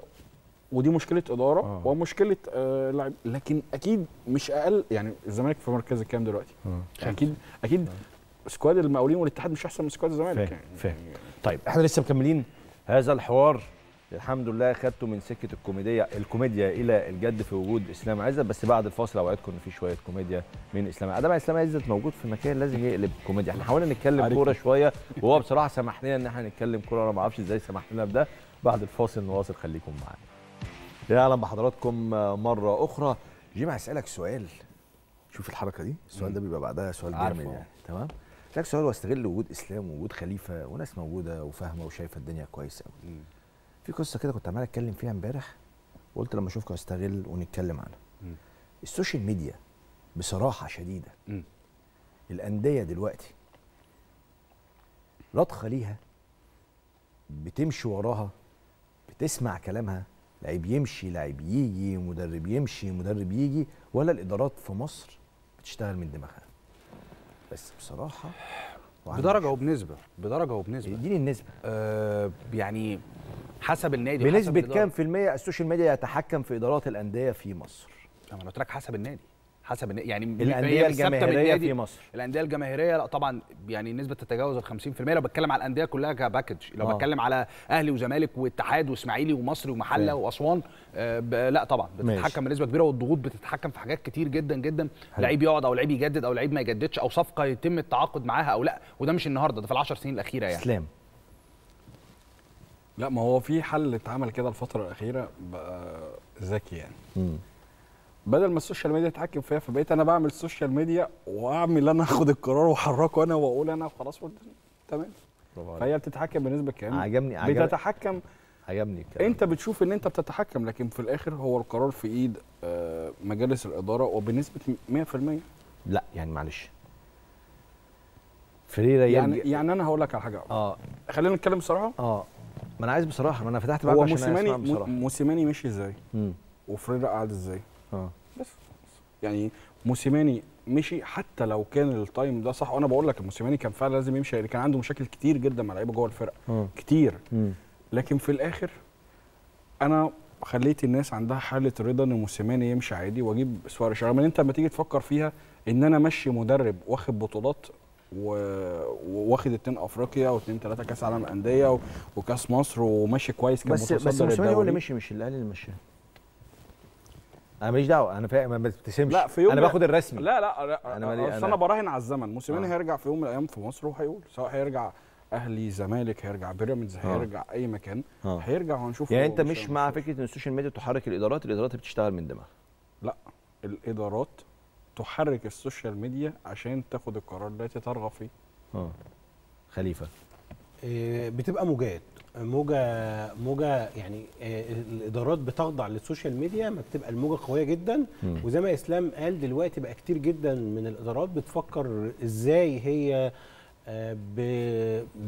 ودي مشكله اداره آه. ومشكله آه لعب لكن اكيد مش اقل يعني الزمالك في مركز الكام دلوقتي آه. اكيد اكيد آه. سكواد المقاولين والاتحاد مش احسن من سكواد الزمالك فهم. يعني فاهم طيب احنا لسه مكملين هذا الحوار الحمد لله خدته من سكه الكوميديا الكوميديا الى الجد في وجود اسلام عزت بس بعد الفاصل اوعدكم ان في شويه كوميديا من اسلام ادام اسلام عزت موجود في مكان لازم يقلب كوميديا احنا حاولنا نتكلم كوره شويه وهو بصراحه سمح لنا ان احنا نتكلم كوره انا ما اعرفش ازاي سمح لنا بده بعد الفاصل نواصل خليكم معانا يا اهلا بحضراتكم مره اخرى جيم هسالك سؤال شوف الحركه دي السؤال ده بيبقى بعدها سؤال جامد يعني تمام لك سؤال واستغل وجود اسلام ووجود خليفه وناس موجوده وفاهمه وشايفه الدنيا كويس قوي في قصه كده كنت عمال اتكلم فيها امبارح وقلت لما اشوفك هستغل ونتكلم عنها م. السوشيال ميديا بصراحه شديده م. الانديه دلوقتي رضخه ليها بتمشي وراها بتسمع كلامها لعيب يمشي لعيب يجي مدرب يمشي مدرب يجي ولا الادارات في مصر بتشتغل من دماغها بس بصراحه بدرجه وبنسبه بدرجه وبنسبه اديني النسبه آه يعني حسب النادي بنسبه كام في الميه السوشيال ميديا يتحكم في ادارات الانديه في مصر انا قلت لك حسب النادي حسب يعني الانديه الجماهيريه في مصر الانديه الجماهيريه لا طبعا يعني نسبه تتجاوز ال 50% لو بتكلم على الانديه كلها كباكج لو آه. بتكلم على اهلي وزمالك واتحاد واسماعيلي ومصري ومحله واسوان آه لا طبعا بتتحكم بنسبه كبيره والضغوط بتتحكم في حاجات كتير جدا جدا لعيب يقعد او لعيب يجدد او لعيب ما يجددش او صفقه يتم التعاقد معاها او لا وده مش النهارده ده في ال 10 سنين الاخيره يعني اسلام لا ما هو في حل اتعمل كده الفتره الاخيره بقى ذكي يعني م. بدل ما السوشيال ميديا تتحكم فيها فبقيت انا بعمل السوشيال ميديا واعمل انا اخد القرار واحركه انا واقول انا وخلاص تمام فهي بتتحكم بنسبه كام عجبني عجبني بتتحكم عجبني الكلام انت بتشوف ان انت بتتحكم لكن في الاخر هو القرار في ايد آه، مجالس الاداره وبنسبه 100% لا يعني معلش فريرة يعني يعني انا هقول لك على حاجه اه خلينا نتكلم بصراحه اه ما انا عايز بصراحه ما انا فتحت معاك هو موسيماني موسيماني مشي ازاي؟ وفريرا قعد ازاي؟ اه بس يعني موسيماني مشي حتى لو كان التايم ده صح وانا بقول لك موسيماني كان فعلا لازم يمشي يعني كان عنده مشاكل كتير جدا مع لعيبه جوه الفرقه آه. كتير م. لكن في الاخر انا خليت الناس عندها حاله رضا ان موسيماني يمشي عادي واجيب سواريش رغم ان انت لما تيجي تفكر فيها ان انا ماشي مدرب واخد بطولات وواخد اتنين افريقيا واتنين ثلاثه كاس عالم انديه وكاس مصر وماشي كويس كمتصدر بس بس موسيماني هو اللي مشي مش الاهلي اللي مشاه انا ماليش دعوه انا فاهم ما بتبتسمش لا في يوم انا باخد الرسمي لا لا, لا انا مالي انا, أنا براهن على الزمن موسيماني آه. هيرجع في يوم من الايام في مصر وهيقول سواء هيرجع اهلي زمالك هيرجع بيراميدز آه. هيرجع آه. اي مكان آه. هيرجع وهنشوف يعني انت مش مع فكره ان السوشيال ميديا تحرك الادارات الادارات بتشتغل من دماغها لا الادارات تحرك السوشيال ميديا عشان تاخد القرار التي ترغب فيه اه خليفه آه، بتبقى موجات موجه موجه يعني آه، الادارات بتخضع للسوشيال ميديا ما بتبقى الموجه قويه جدا م. وزي ما اسلام قال دلوقتي بقى كتير جدا من الادارات بتفكر ازاي هي آه،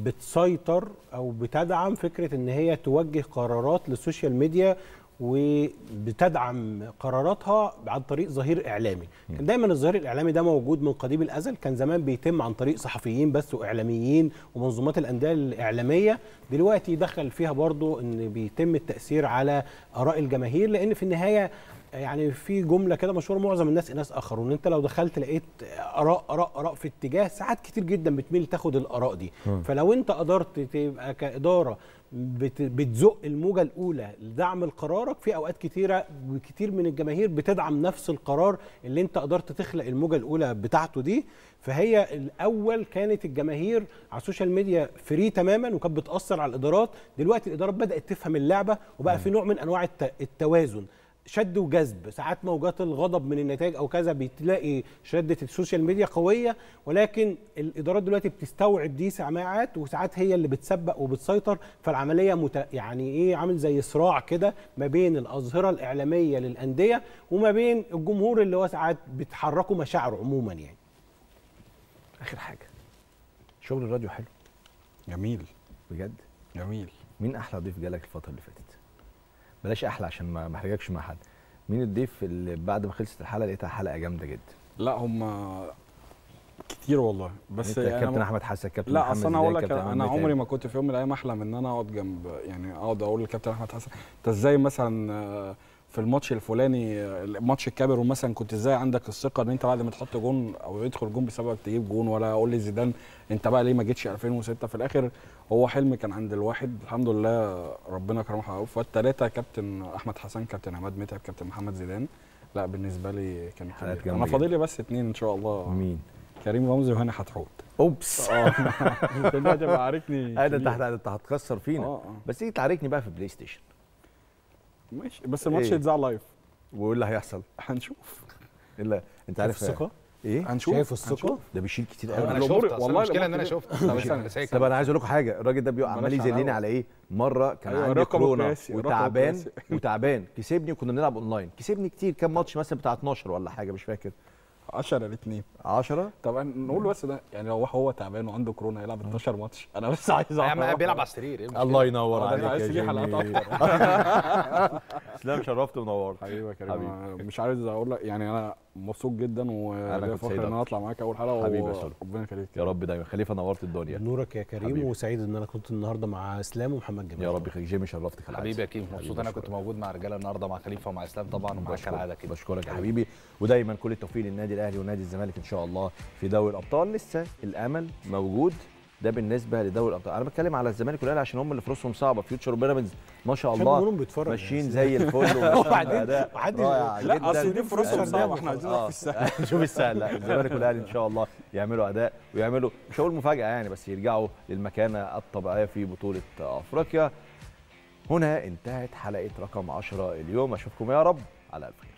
بتسيطر او بتدعم فكره ان هي توجه قرارات للسوشيال ميديا وبتدعم قراراتها عن طريق ظهير اعلامي كان دايما الظهير الاعلامي ده موجود من قديم الازل كان زمان بيتم عن طريق صحفيين بس واعلاميين ومنظومات الانديه الاعلاميه دلوقتي دخل فيها برضو ان بيتم التاثير على اراء الجماهير لان في النهايه يعني في جمله كده مشهوره معظم الناس ناس اخرون انت لو دخلت لقيت اراء اراء اراء في اتجاه ساعات كتير جدا بتميل تاخد الاراء دي م. فلو انت قدرت تبقى كاداره بتزق الموجه الاولى لدعم قرارك في اوقات كتيره وكتير من الجماهير بتدعم نفس القرار اللي انت قدرت تخلق الموجه الاولى بتاعته دي فهي الاول كانت الجماهير على السوشيال ميديا فري تماما وكانت بتاثر على الادارات دلوقتي الادارات بدات تفهم اللعبه وبقى م. في نوع من انواع التوازن شد وجذب ساعات موجات الغضب من النتائج او كذا بتلاقي شده السوشيال ميديا قويه ولكن الادارات دلوقتي بتستوعب دي سماعات وساعات هي اللي بتسبق وبتسيطر فالعمليه مت... يعني ايه عامل زي صراع كده ما بين الاظهره الاعلاميه للانديه وما بين الجمهور اللي هو ساعات بتحركه مشاعره عموما يعني اخر حاجه شغل الراديو حلو جميل بجد جميل مين احلى ضيف جالك الفتره اللي فاتت بلاش احلى عشان ما احرجكش مع حد مين الضيف اللي بعد ما خلصت الحلقه لقيتها حلقه جامده جدا لا هم كتير والله بس يعني كابتن احمد حسن كابتن لا اصل انا اقول لك انا عمري ما كنت في يوم من الايام احلم ان انا اقعد جنب يعني اقعد اقول لكابتن احمد حسن انت ازاي مثلا آه، في الماتش الفلاني آه، ماتش الكابر مثلا كنت ازاي عندك الثقه ان انت بعد ما تحط جون او يدخل جون بسببك تجيب جون ولا اقول لزيدان انت بقى ليه ما جيتش 2006 في الاخر هو حلم كان عند الواحد الحمد لله ربنا كرمه حققه فالتلاته كابتن احمد حسن كابتن عماد متعب كابتن محمد زيدان لا بالنسبه لي كان انا فاضل لي بس اثنين ان شاء الله مين كريم رمزي وهاني حتحوت اوبس اه انت دلوقتي انا انت انت هتكسر فينا آه، آه. بس تيجي تعاركني بقى في بلاي ستيشن ماشي بس الماتش إيه؟ يتذاع لايف وايه اللي هيحصل؟ هنشوف الا انت عارف الثقه ايه هنشوف شايف الثقه ده بيشيل كتير قوي انا شفت والله المشكله ان انا شفت طب انا عايز اقول لكم حاجه الراجل ده بيبقى عمال يذلني على ايه مره كان أيوه، عندي كورونا وتعبان (laughs) وتعبان كسبني وكنا بنلعب اونلاين كسبني كتير كام ماتش مثلا بتاع 12 ولا حاجه مش فاكر 10 ل 2 10 طبعا نقول بس ده يعني لو هو تعبان وعنده كورونا هيلعب 12 ماتش انا بس عايز أيوة، اعرف يعني بيلعب على السرير إيه الله ينور عليك عايز ليه حلقات اكتر اسلام (laughs) شرفت ونورت حبيبي يا كريم مش عايز اقول لك يعني انا مبسوط جدا وليا فخور ان انا اطلع معاك اول حلقه حبيبي يا ربنا يخليك يا رب دايما خليفه نورت الدنيا نورك يا كريم حبيبي. وسعيد ان انا كنت النهارده مع اسلام ومحمد جمال يا رب يخليك جيمي شرفتك العادي حبيبي يا كريم مبسوط انا كنت موجود مع رجاله النهارده مع خليفه ومع اسلام طبعا ومع كالعاده كده بشكرك يا حبيبي ودايما كل التوفيق للنادي الاهلي ونادي الزمالك ان شاء الله في دوري الابطال لسه الامل موجود ده بالنسبه لدوري الابطال انا بتكلم على الزمالك والاهلي عشان هم اللي فرصهم صعبه فيوتشر بيراميدز ما شاء الله ماشيين زي الفل (laughs) وبعدين لا اصل دي فرصهم صعبه احنا عايزين آه. في السهل (laughs) شوف السهل لا الزمالك والاهلي ان شاء الله يعملوا اداء ويعملوا مش هقول مفاجاه يعني بس يرجعوا للمكانه الطبيعيه في بطوله افريقيا هنا انتهت حلقه رقم 10 اليوم اشوفكم يا رب على الف خير